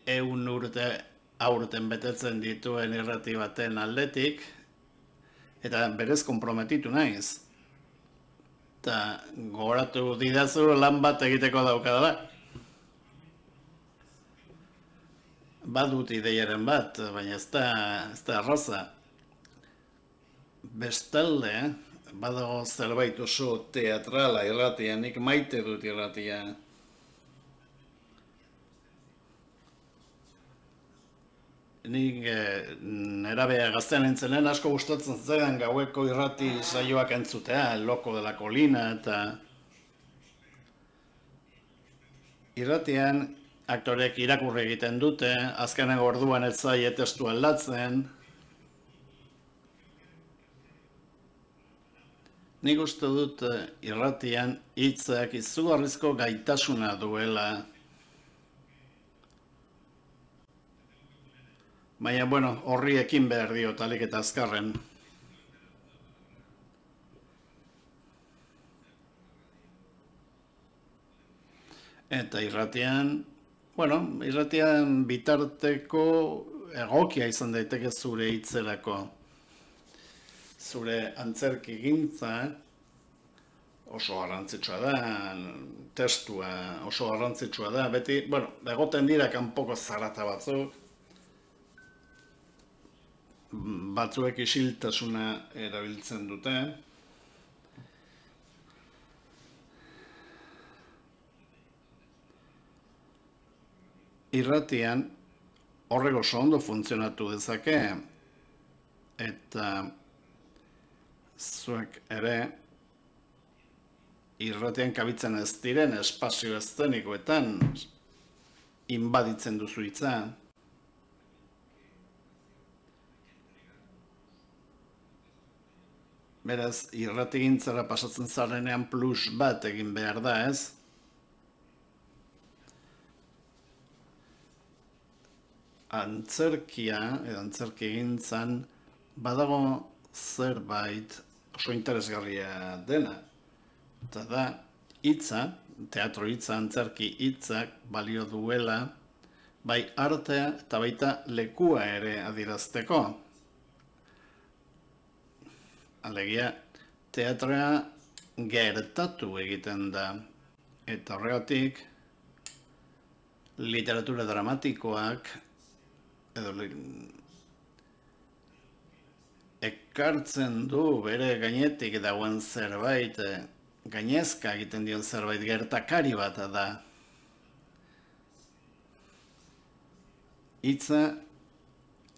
eun urte aurten betetzen dituen irrati baten aldetik, eta berez komprometitu naiz. Eta goratu didazu lan bat egiteko daukadala. da. badut ideiaren bat, baina ez da, ez da arraza. Bestalde, badago zerbait oso teatrala irratia, nik maite dut irratia. Nik eh, nerabea gaztean entzenen asko gustatzen zegan gaueko irrati saioak entzutea, loko de la eta... Irratian aktorek irakurri egiten dute, azkenen orduan ez zai testu aldatzen. Nik uste dut eh, irratian hitzak izugarrizko gaitasuna duela. Baina, bueno, horri ekin behar dio talik eta azkarren. Eta irratian, Bueno, irratian bitarteko egokia izan daiteke zure hitzerako. Zure antzerki gintza oso garrantzitsua da, testua oso garrantzitsua da, beti, bueno, egoten dira kanpoko zarata batzuk, batzuek isiltasuna erabiltzen dute, irratian horrego ondo funtzionatu dezake eta zuek ere irratean kabitzen ez diren espazio estenikoetan inbaditzen duzu itza Beraz, irrati pasatzen zarenean plus bat egin behar da, ez? antzerkia edo antzerki egin badago zerbait oso interesgarria dena. Eta da, hitza, teatro hitza, antzerki hitzak balio duela, bai artea eta baita lekua ere adirazteko. Alegia, teatrea gertatu egiten da. Eta horregatik, literatura dramatikoak ekartzen du bere gainetik dagoen zerbait eh, gainezka egiten dion zerbait gertakari bat da hitza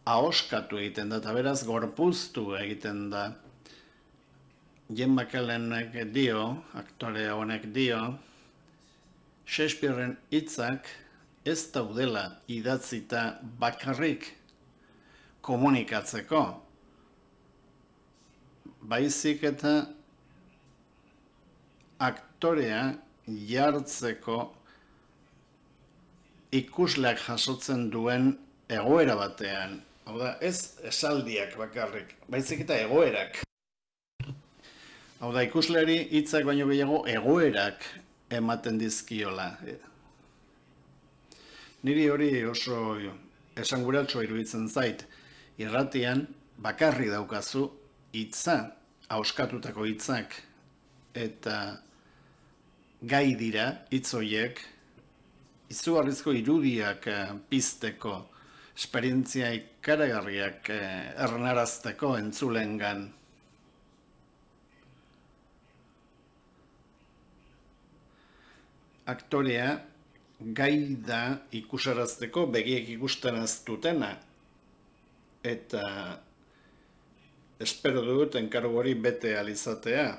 ahoskatu egiten da eta beraz gorpuztu egiten da Jen bakalenek dio, aktuale honek dio, Shakespearean hitzak ez daudela idatzita bakarrik komunikatzeko, baizik eta aktorea jartzeko ikusleak jasotzen duen egoera batean. Hau da, ez esaldiak bakarrik, baizik eta egoerak. Hau da, ikusleari hitzak baino gehiago egoerak ematen dizkiola. Niri hori oso esanguratsua iruditzen zait irratean bakarri daukazu hitza auskatutako hitzak eta gai dira hitz hoiek izugarrizko irudiak eh, pizteko esperientzia ikaragarriak eh, ernarazteko entzulengan aktorea gai da ikusarazteko begiek ikusten dutena. Eta espero dut enkargo hori bete alizatea.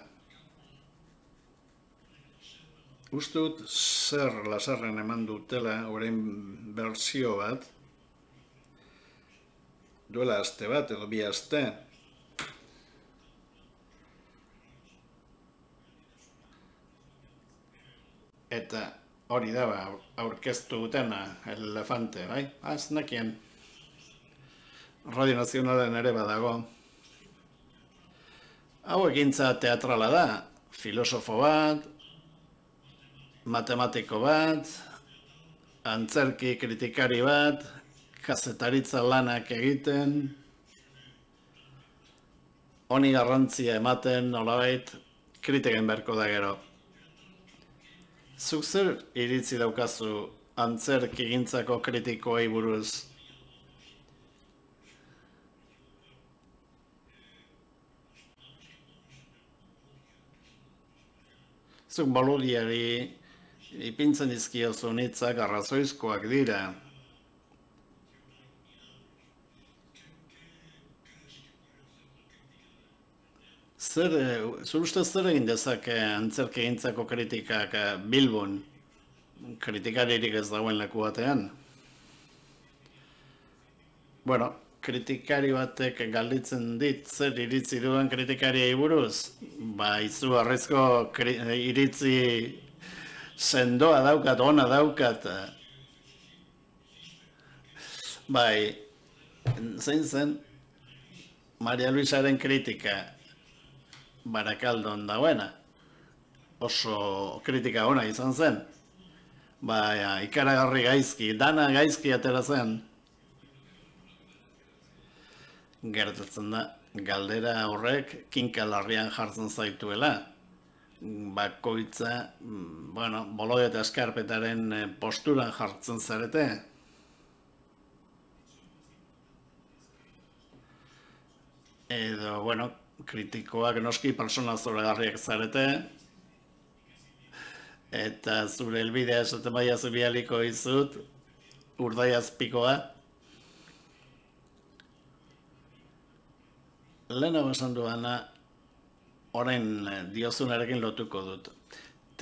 Uste zer lasarren eman dutela orain bertsio bat. Duela aste bat edo bi aste. Eta Hori da, ba, aurkeztu dutena, ba, elefante, bai? Az, ah, nekien. Radio Nazionalen ere badago. Hau egintza teatrala da. Filosofo bat, matematiko bat, antzerki kritikari bat, kazetaritza lanak egiten, honi garrantzia ematen, nolabait, kritiken berko da gero. Zuk zer iritzi daukazu antzerk egintzako kritikoei buruz? Zuk baloriari ipintzen dizkiozu nitzak arrazoizkoak dira, Zer, eh, zer uste zer egin dezak antzerke gintzako kritikak eh, Bilbon, kritikaririk ez dagoen leku batean? Bueno, kritikari batek galditzen dit, zer iritzi duen kritikari buruz, Ba, izu horrezko iritzi sendoa daukat, ona daukat. Bai, zein zen, Maria Luisaren kritika barakaldon dagoena. Oso kritika ona izan zen. Ba, ja, ikaragarri gaizki, dana gaizki atera zen. Gertatzen da, galdera horrek kinkalarrian jartzen zaituela. Bakoitza, mm, bueno, eta eskarpetaren eh, posturan jartzen zarete. Edo, bueno, kritikoak noski persona zoragarriak zarete eta zure elbidea esaten baia zubialiko bialiko izut urdai azpikoa lehen hau esan duana horren diozunarekin lotuko dut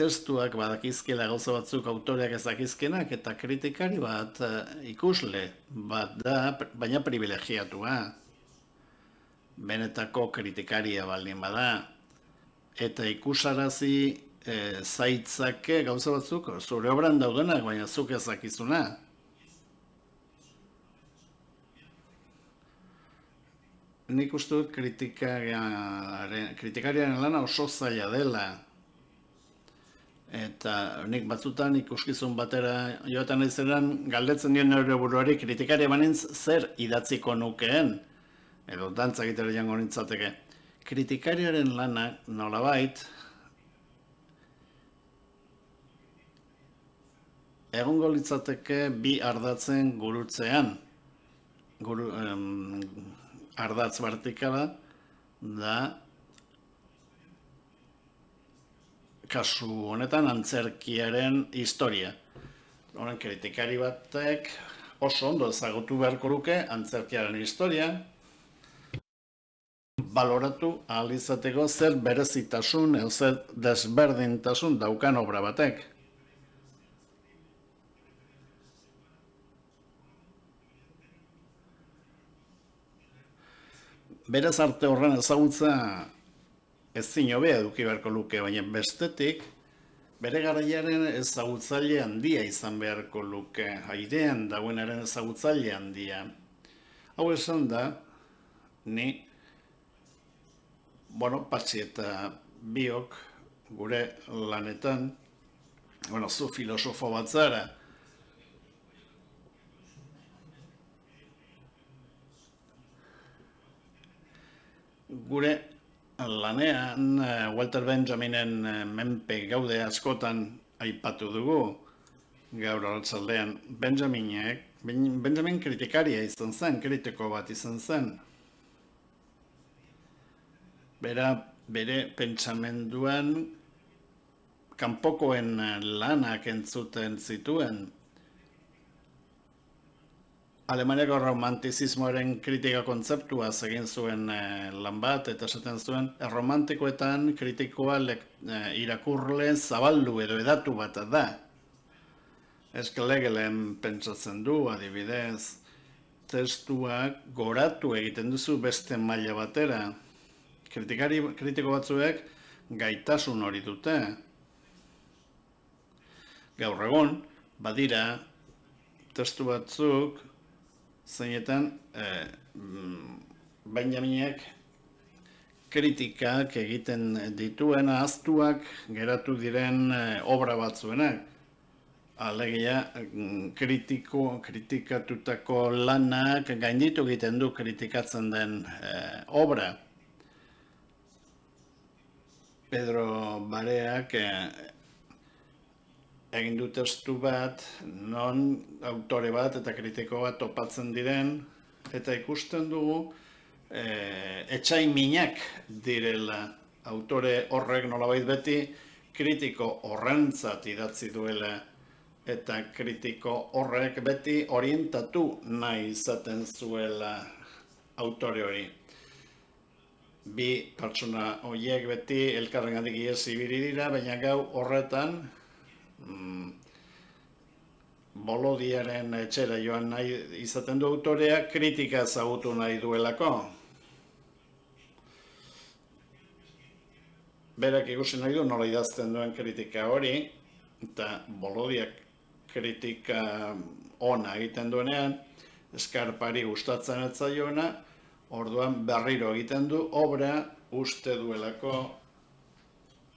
testuak badakizkela gauza batzuk autoreak ezakizkenak eta kritikari bat eh, ikusle bat da baina privilegiatua benetako kritikaria baldin bada, eta ikusarazi e, zaitzake gauza batzuk, zure obran daudenak, baina zuk ezakizuna. Nik uste dut kritikariaren lana oso zaila dela. Eta nik batzutan ikuskizun batera joetan ez galdetzen dien nire buruari kritikari banintz zer idatziko nukeen edo dantza gitarra jango nintzateke, kritikariaren lanak nolabait, egongo litzateke bi ardatzen gurutzean, Guru, em, ardatz da kasu honetan antzerkiaren historia. Horren kritikari batek oso ondo ezagutu beharko luke antzerkiaren historia, baloratu ahal izateko zer berezitasun edo zer desberdintasun daukan obra batek. Berez arte horren ezagutza ez zin hobea eduki beharko luke, baina bestetik, bere garaiaren ezagutzaile handia izan beharko luke, haidean dagoenaren ezagutzaile handia. Hau esan da, ni bueno, eta biok gure lanetan, bueno, zu filosofo bat zara. Gure lanean, eh, Walter Benjaminen eh, menpe gaude askotan aipatu dugu, gaur horretzaldean, Benjaminek, Benjamin kritikaria izan zen, kritiko bat izan zen, bera bere pentsamenduan kanpokoen eh, lanak entzuten zituen Alemaniako romantizismoaren kritika kontzeptua egin zuen eh, lan bat eta esaten zuen erromantikoetan kritikoa eh, irakurle zabaldu edo edatu bat da. Eskelegelen pentsatzen du adibidez, testuak goratu egiten duzu beste maila batera, kritikari kritiko batzuek gaitasun hori dute. Gaur egon, badira, testu batzuk, zeinetan, e, eh, mm, Benjaminek kritikak egiten dituen ahaztuak geratu diren eh, obra batzuenak. Alegia mm, kritiko, kritikatutako lanak gainditu egiten du kritikatzen den eh, obra. Pedro Bareak eh, egin du testu bat, non autore bat eta kritiko bat topatzen diren, eta ikusten dugu eh, etxai minak direla autore horrek nolabait beti, kritiko horrentzat idatzi duela eta kritiko horrek beti orientatu nahi izaten zuela autore hori bi pertsona horiek beti elkarren gandik ez dira, baina gau horretan mm, bolodiaren etxera joan nahi izaten du autorea kritika zautu nahi duelako. Berak ikusi nahi du nola idazten duen kritika hori, eta bolodiak kritika ona egiten duenean, eskarpari gustatzen etzaiona, orduan berriro egiten du obra uste duelako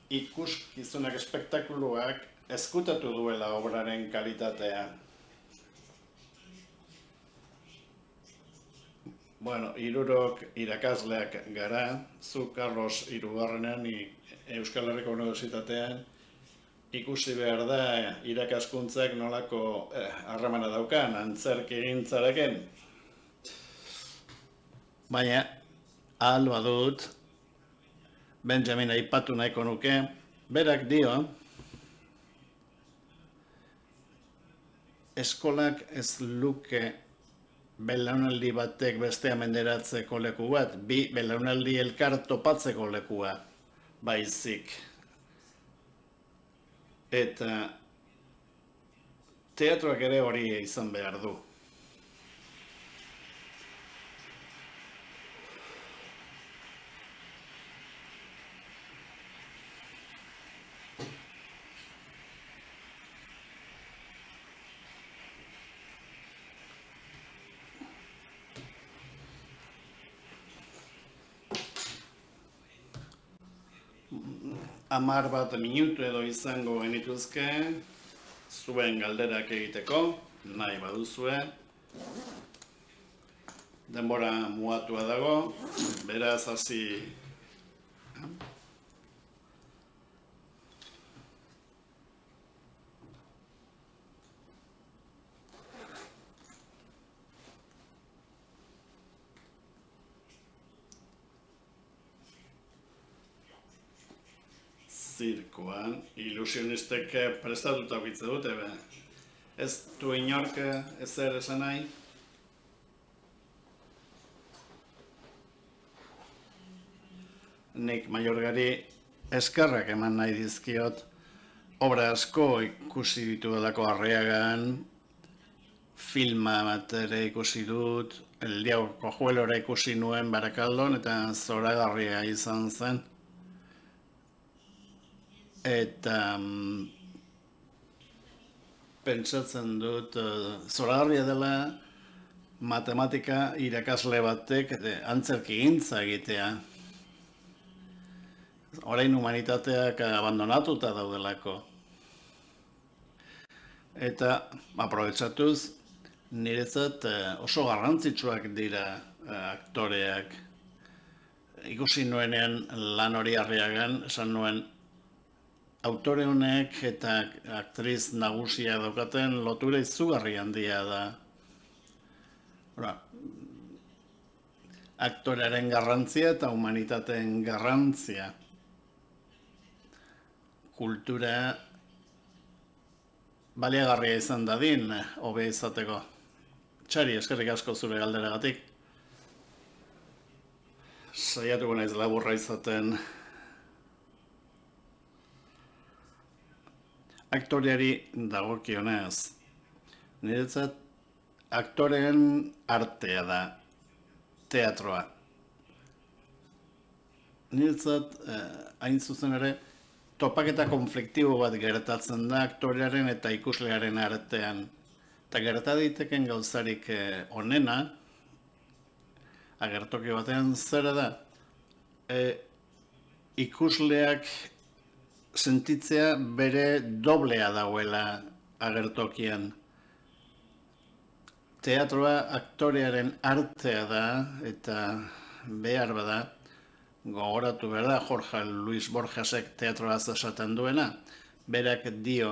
ikuskizunak espektakuluak ezkutatu duela obraren kalitatea. Bueno, irurok irakazleak gara, zu Carlos irugarrenan Euskal Herriko Unodositatean ikusi behar da irakaskuntzak nolako eh, harremana daukan, antzerkirintzareken baina ahal badut Benjamin aipatu nahiko nuke, berak dio, eskolak ez luke belaunaldi batek bestea menderatzeko leku bat, bi belaunaldi elkar topatzeko lekua baizik. Eta teatroak ere hori izan behar du. amar bat minutu edo izango genituzke zuen galderak egiteko, nahi baduzue. Denbora muatua dago, beraz hasi zirkoan, ilusionistek eh, prestatuta bitze dute, be. Ez du inork eh, ezer esan nahi? Nik maiorgari eskarrak eman nahi dizkiot, obra asko ikusi dituelako edako arreagan, filma bat ikusi dut, eldiago kojuelora ikusi nuen barakaldon, eta zora izan zen eta mm, pentsatzen dut uh, zoragarria dela matematika irakasle batek de, antzerki egitea. Horain humanitateak abandonatuta daudelako. Eta, aprobetsatuz, niretzat eh, oso garrantzitsuak dira eh, aktoreak. Ikusi nuenean lan hori harriagan, esan nuen autore honek eta aktriz nagusia daukaten lotura izugarri handia da. Ora, aktorearen garrantzia eta humanitateen garrantzia. Kultura baliagarria izan dadin, hobe izateko. Txari, eskerrik asko zure galderagatik. Saiatuko naiz laburra izaten. aktoreari kionez. Niretzat aktoreen artea da, teatroa. Niretzat eh, hain zuzen ere topaketa konfliktibo bat gertatzen da aktorearen eta ikuslearen artean. Eta gerta daiteken gauzarik eh, onena, agertoki batean zera da, eh, ikusleak sentitzea bere doblea dagoela agertokian. Teatroa aktorearen artea da eta behar bada gogoratu behar da Jorge Luis Borgesek teatroa azazaten duena. Berak dio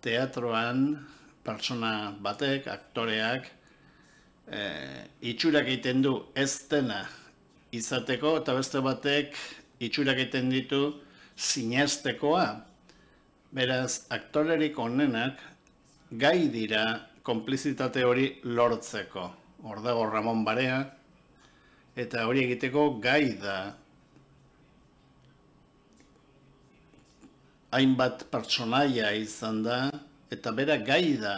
teatroan persona batek, aktoreak eh, itxurak egiten du ez dena izateko eta beste batek itxurak egiten ditu sinestekoa. Beraz, aktorerik onenak gai dira konplizitate hori lortzeko. Hor dago Ramon Barea eta hori egiteko gai da. hainbat pertsonaia izan da, eta bera gai da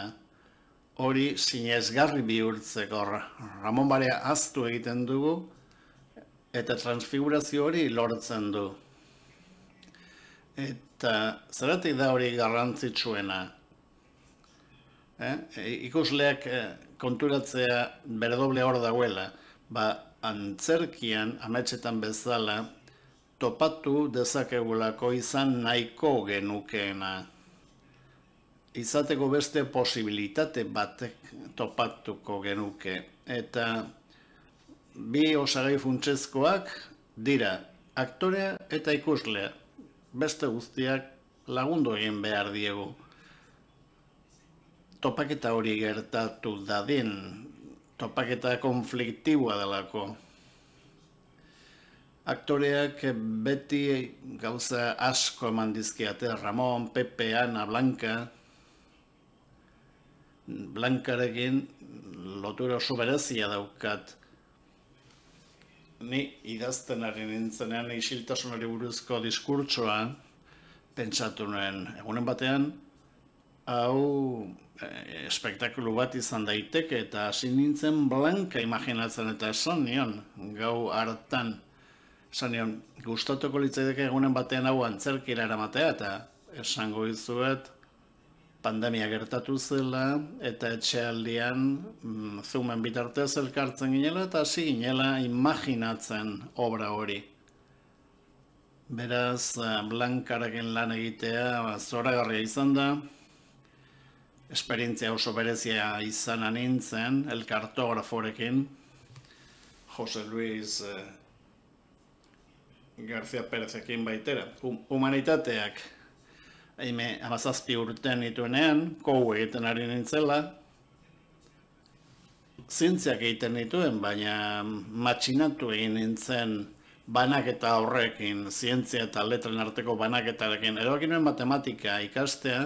hori sinezgarri bihurtzeko Ramon Barea aztu egiten dugu, eta transfigurazio hori lortzen du. Eta zeratik da hori garrantzitsuena? Eh? E, ikusleak eh, konturatzea doble hor dauela, ba antzerkian, ametsetan bezala, topatu dezakegulako izan nahiko genukeena. Izateko beste posibilitate batek topatuko genuke. Eta bi osagai funtsezkoak dira, aktorea eta ikuslea beste guztiak lagundu egin behar diegu. Topaketa hori gertatu dadin, topaketa konfliktiboa delako. Aktoreak beti gauza asko eman dizkiate, Ramon, Pepe, Ana, Blanka. Blankarekin lotura oso daukat ni idaztenaren nintzenean isiltasunari buruzko diskurtsoa pentsatu nuen egunen batean hau e, eh, espektakulu bat izan daiteke eta hasi nintzen blanka imaginatzen eta esan nion gau hartan esan nion gustatuko litzaideke egunen batean hau antzerkira eramatea eta esango izuet pandemia gertatu zela eta etxealdian mm, bitartez elkartzen ginela eta hasi ginela imaginatzen obra hori. Beraz, eh, Blankaraken lan egitea ba, zoragarria izan da, esperientzia oso berezia izan anintzen, elkartograforekin, Jose Luis eh, García Pérezekin baitera, humanitateak, Haime, amazazpi urte nituenean, kogu egiten ari nintzela. Zientziak egiten nituen, baina matxinatu egin nintzen banaketa horrekin, zientzia eta letren arteko banaketarekin. Ero matematika ikastea,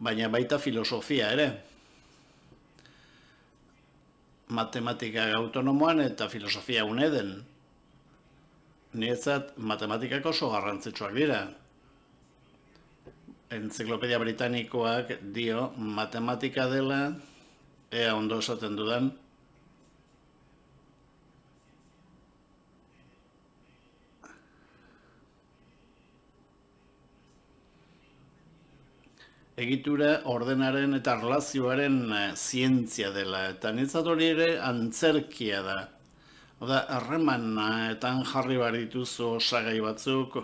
baina baita filosofia ere. Matematika autonomoan eta filosofia uneden. Nietzat, matematikako oso garrantzitsuak dira. Enziklopedia Britanikoak dio matematika dela, ea ondo esaten dudan, egitura ordenaren eta arlazioaren eh, zientzia dela. Eta nintzat hori ere antzerkia da. Oda, erremanetan jarri behar dituzu osagai batzuk,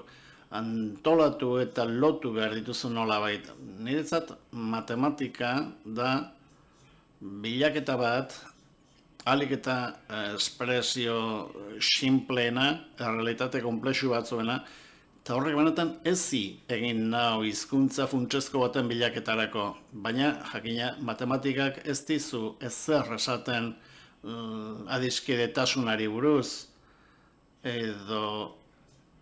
antolatu eta lotu behar dituzu nola baita. Niretzat matematika da bilaketa bat, alik eta espresio simpleena, errealitate komplexu bat zuena, eta horrek banetan ezi egin nau hizkuntza funtsezko baten bilaketarako, baina jakina matematikak ez dizu ezer esaten mm, adiskide buruz, edo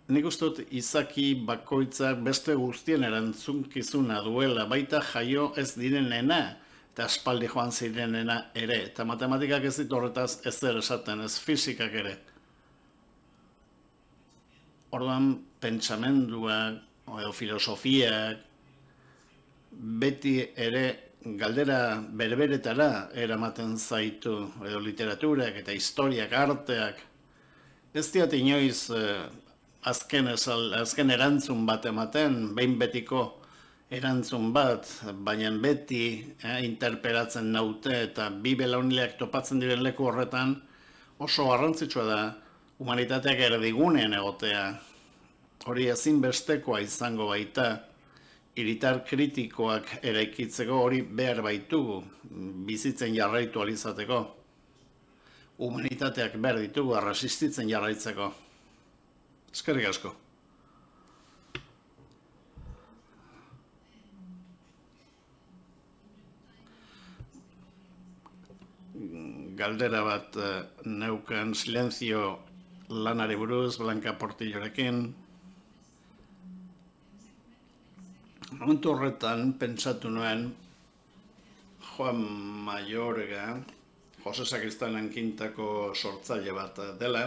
Nik uste dut izaki bakoitzak beste guztien erantzun duela, baita jaio ez diren nena eta espaldi joan zirenena ere, eta matematikak ez ditu horretaz ez zer esaten, ez fizikak ere. Orduan, pentsamendua, edo filosofiak, beti ere galdera berberetara eramaten zaitu, edo literaturak eta historiak, arteak, Ez diat inoiz eh, azken, esal, azken erantzun bat ematen, behin betiko erantzun bat, baina beti eh, interperatzen naute eta bi belaunileak topatzen diren leku horretan, oso garrantzitsua da humanitateak erdigunen egotea. Hori ezin bestekoa izango baita, iritar kritikoak eraikitzeko hori behar baitugu, bizitzen jarraitu alizateko. Humanitateak behar ditugu, arrasistitzen jarraitzeko. Eskerrik asko. Galdera bat eh, neukan silenzio lanari buruz, Blanka Portillorekin. Momentu horretan, pentsatu nuen, Juan Mayorga, Jose Sakristanan kintako sortzaile bat dela,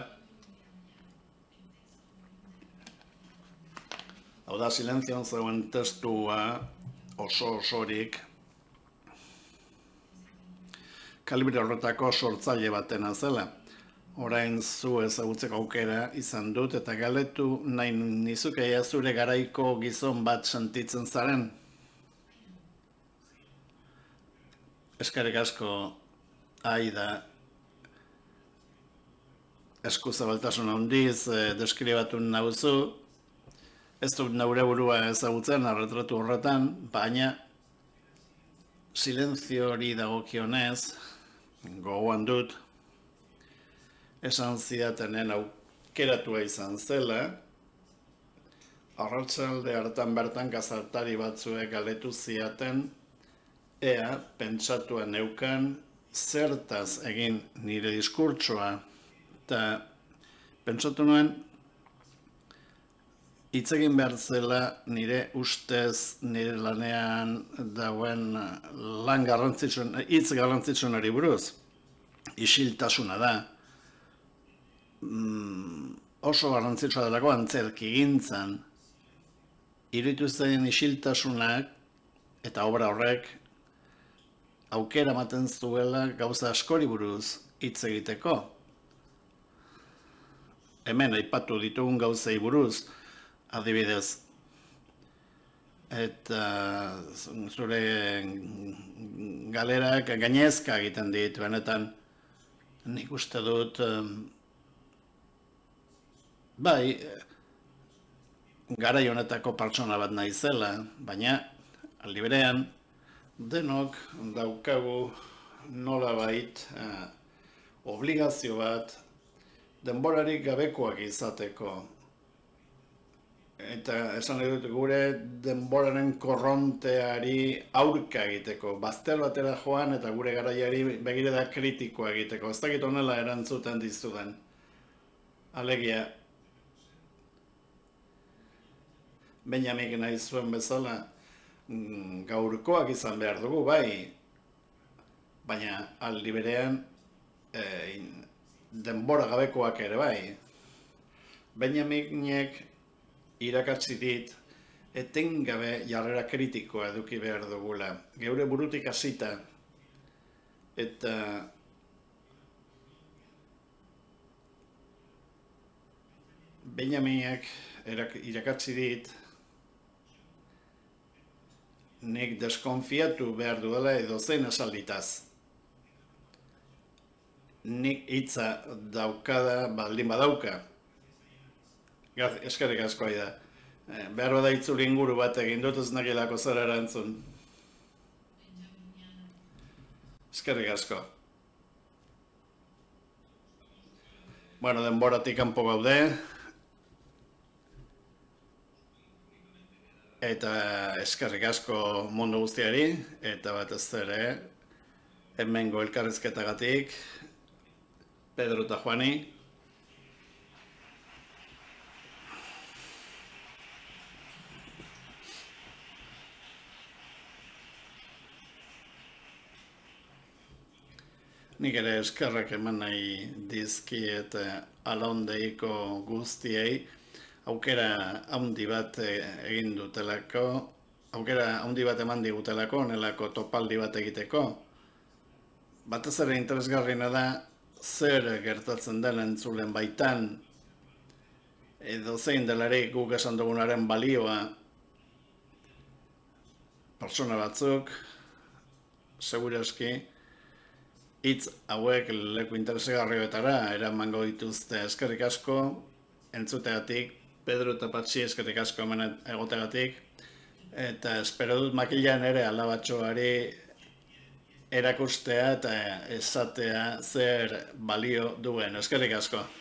Hau da, silentzion zeuen testua oso osorik kalibri horretako sortzaile batena zela. Orain zu ezagutzeko aukera izan dut eta galetu nahi nizukeia zure garaiko gizon bat sentitzen zaren. Eskarek asko aida eskuzabaltasun handiz eh, deskribatu nauzu ez dut naure burua ezagutzen arretratu horretan, baina silenzio hori dagokionez, gogoan dut, esan zidatenen aukeratua izan zela, arrotzalde hartan bertan gazartari batzuek galetu ziaten, ea pentsatua neukan zertaz egin nire diskurtsoa, eta pentsatu nuen Itz egin behar zela nire ustez nire lanean dauen lan garrantzitsuen, itz garrantzitsuen buruz. Isiltasuna da. Mm, oso garrantzitsua delako antzerki gintzan. Iritu zen isiltasunak eta obra horrek aukera ematen zuela gauza askori buruz hitz egiteko. Hemen aipatu ditugun gauza buruz, adibidez, eta mm, zure mm, galerak gainezka egiten dit, benetan nik uste dut, bai, gara honetako pertsona bat nahi naizela, baina aliberean denok daukagu nola bait eh, obligazio bat denborarik gabekoak izateko Eta esan nahi dut gure denboraren korronteari aurka egiteko, Bazter batera joan eta gure garaiari begire da kritikoa egiteko, ez dakit honela erantzuten dizuten. den. Alegia. Benjamik nahi zuen bezala mm, gaurkoak izan behar dugu, bai. Baina aldi berean eh, denbora gabekoak ere, bai. Benjamik irakatzi dit, etengabe jarrera kritikoa eduki behar dugula. Geure burutik hasita eta Benjaminek irakatzi dit, nik deskonfiatu behar duela edo zen esalditaz nik hitza daukada baldin badauka eskerrik asko da. Eh, berro daitzu inguru bat egin dut ez nagelako zer erantzun. Eskerrik asko. Bueno, denboratik kanpo gaude. Eta eskerrik asko mundu guztiari, eta bat ez ere, hemengo elkarrizketagatik, Pedro eta Nik ere eskerrak eman nahi dizki eta eh, alondeiko guztiei aukera handi bat eh, egin dutelako, aukera handi bat eman digutelako, onelako topaldi bat egiteko. Batez ere interesgarrina da, zer gertatzen den entzulen baitan, edo zein delari guk esan dugunaren balioa, pertsona batzuk, seguraski, Itz hauek leku era eramango dituzte eskerrik asko entzuteatik Pedro eta Patxi eskerrik asko hemen egotegatik eta espero dut makilan ere alabatxoari erakustea eta esatea zer balio duen eskerrik asko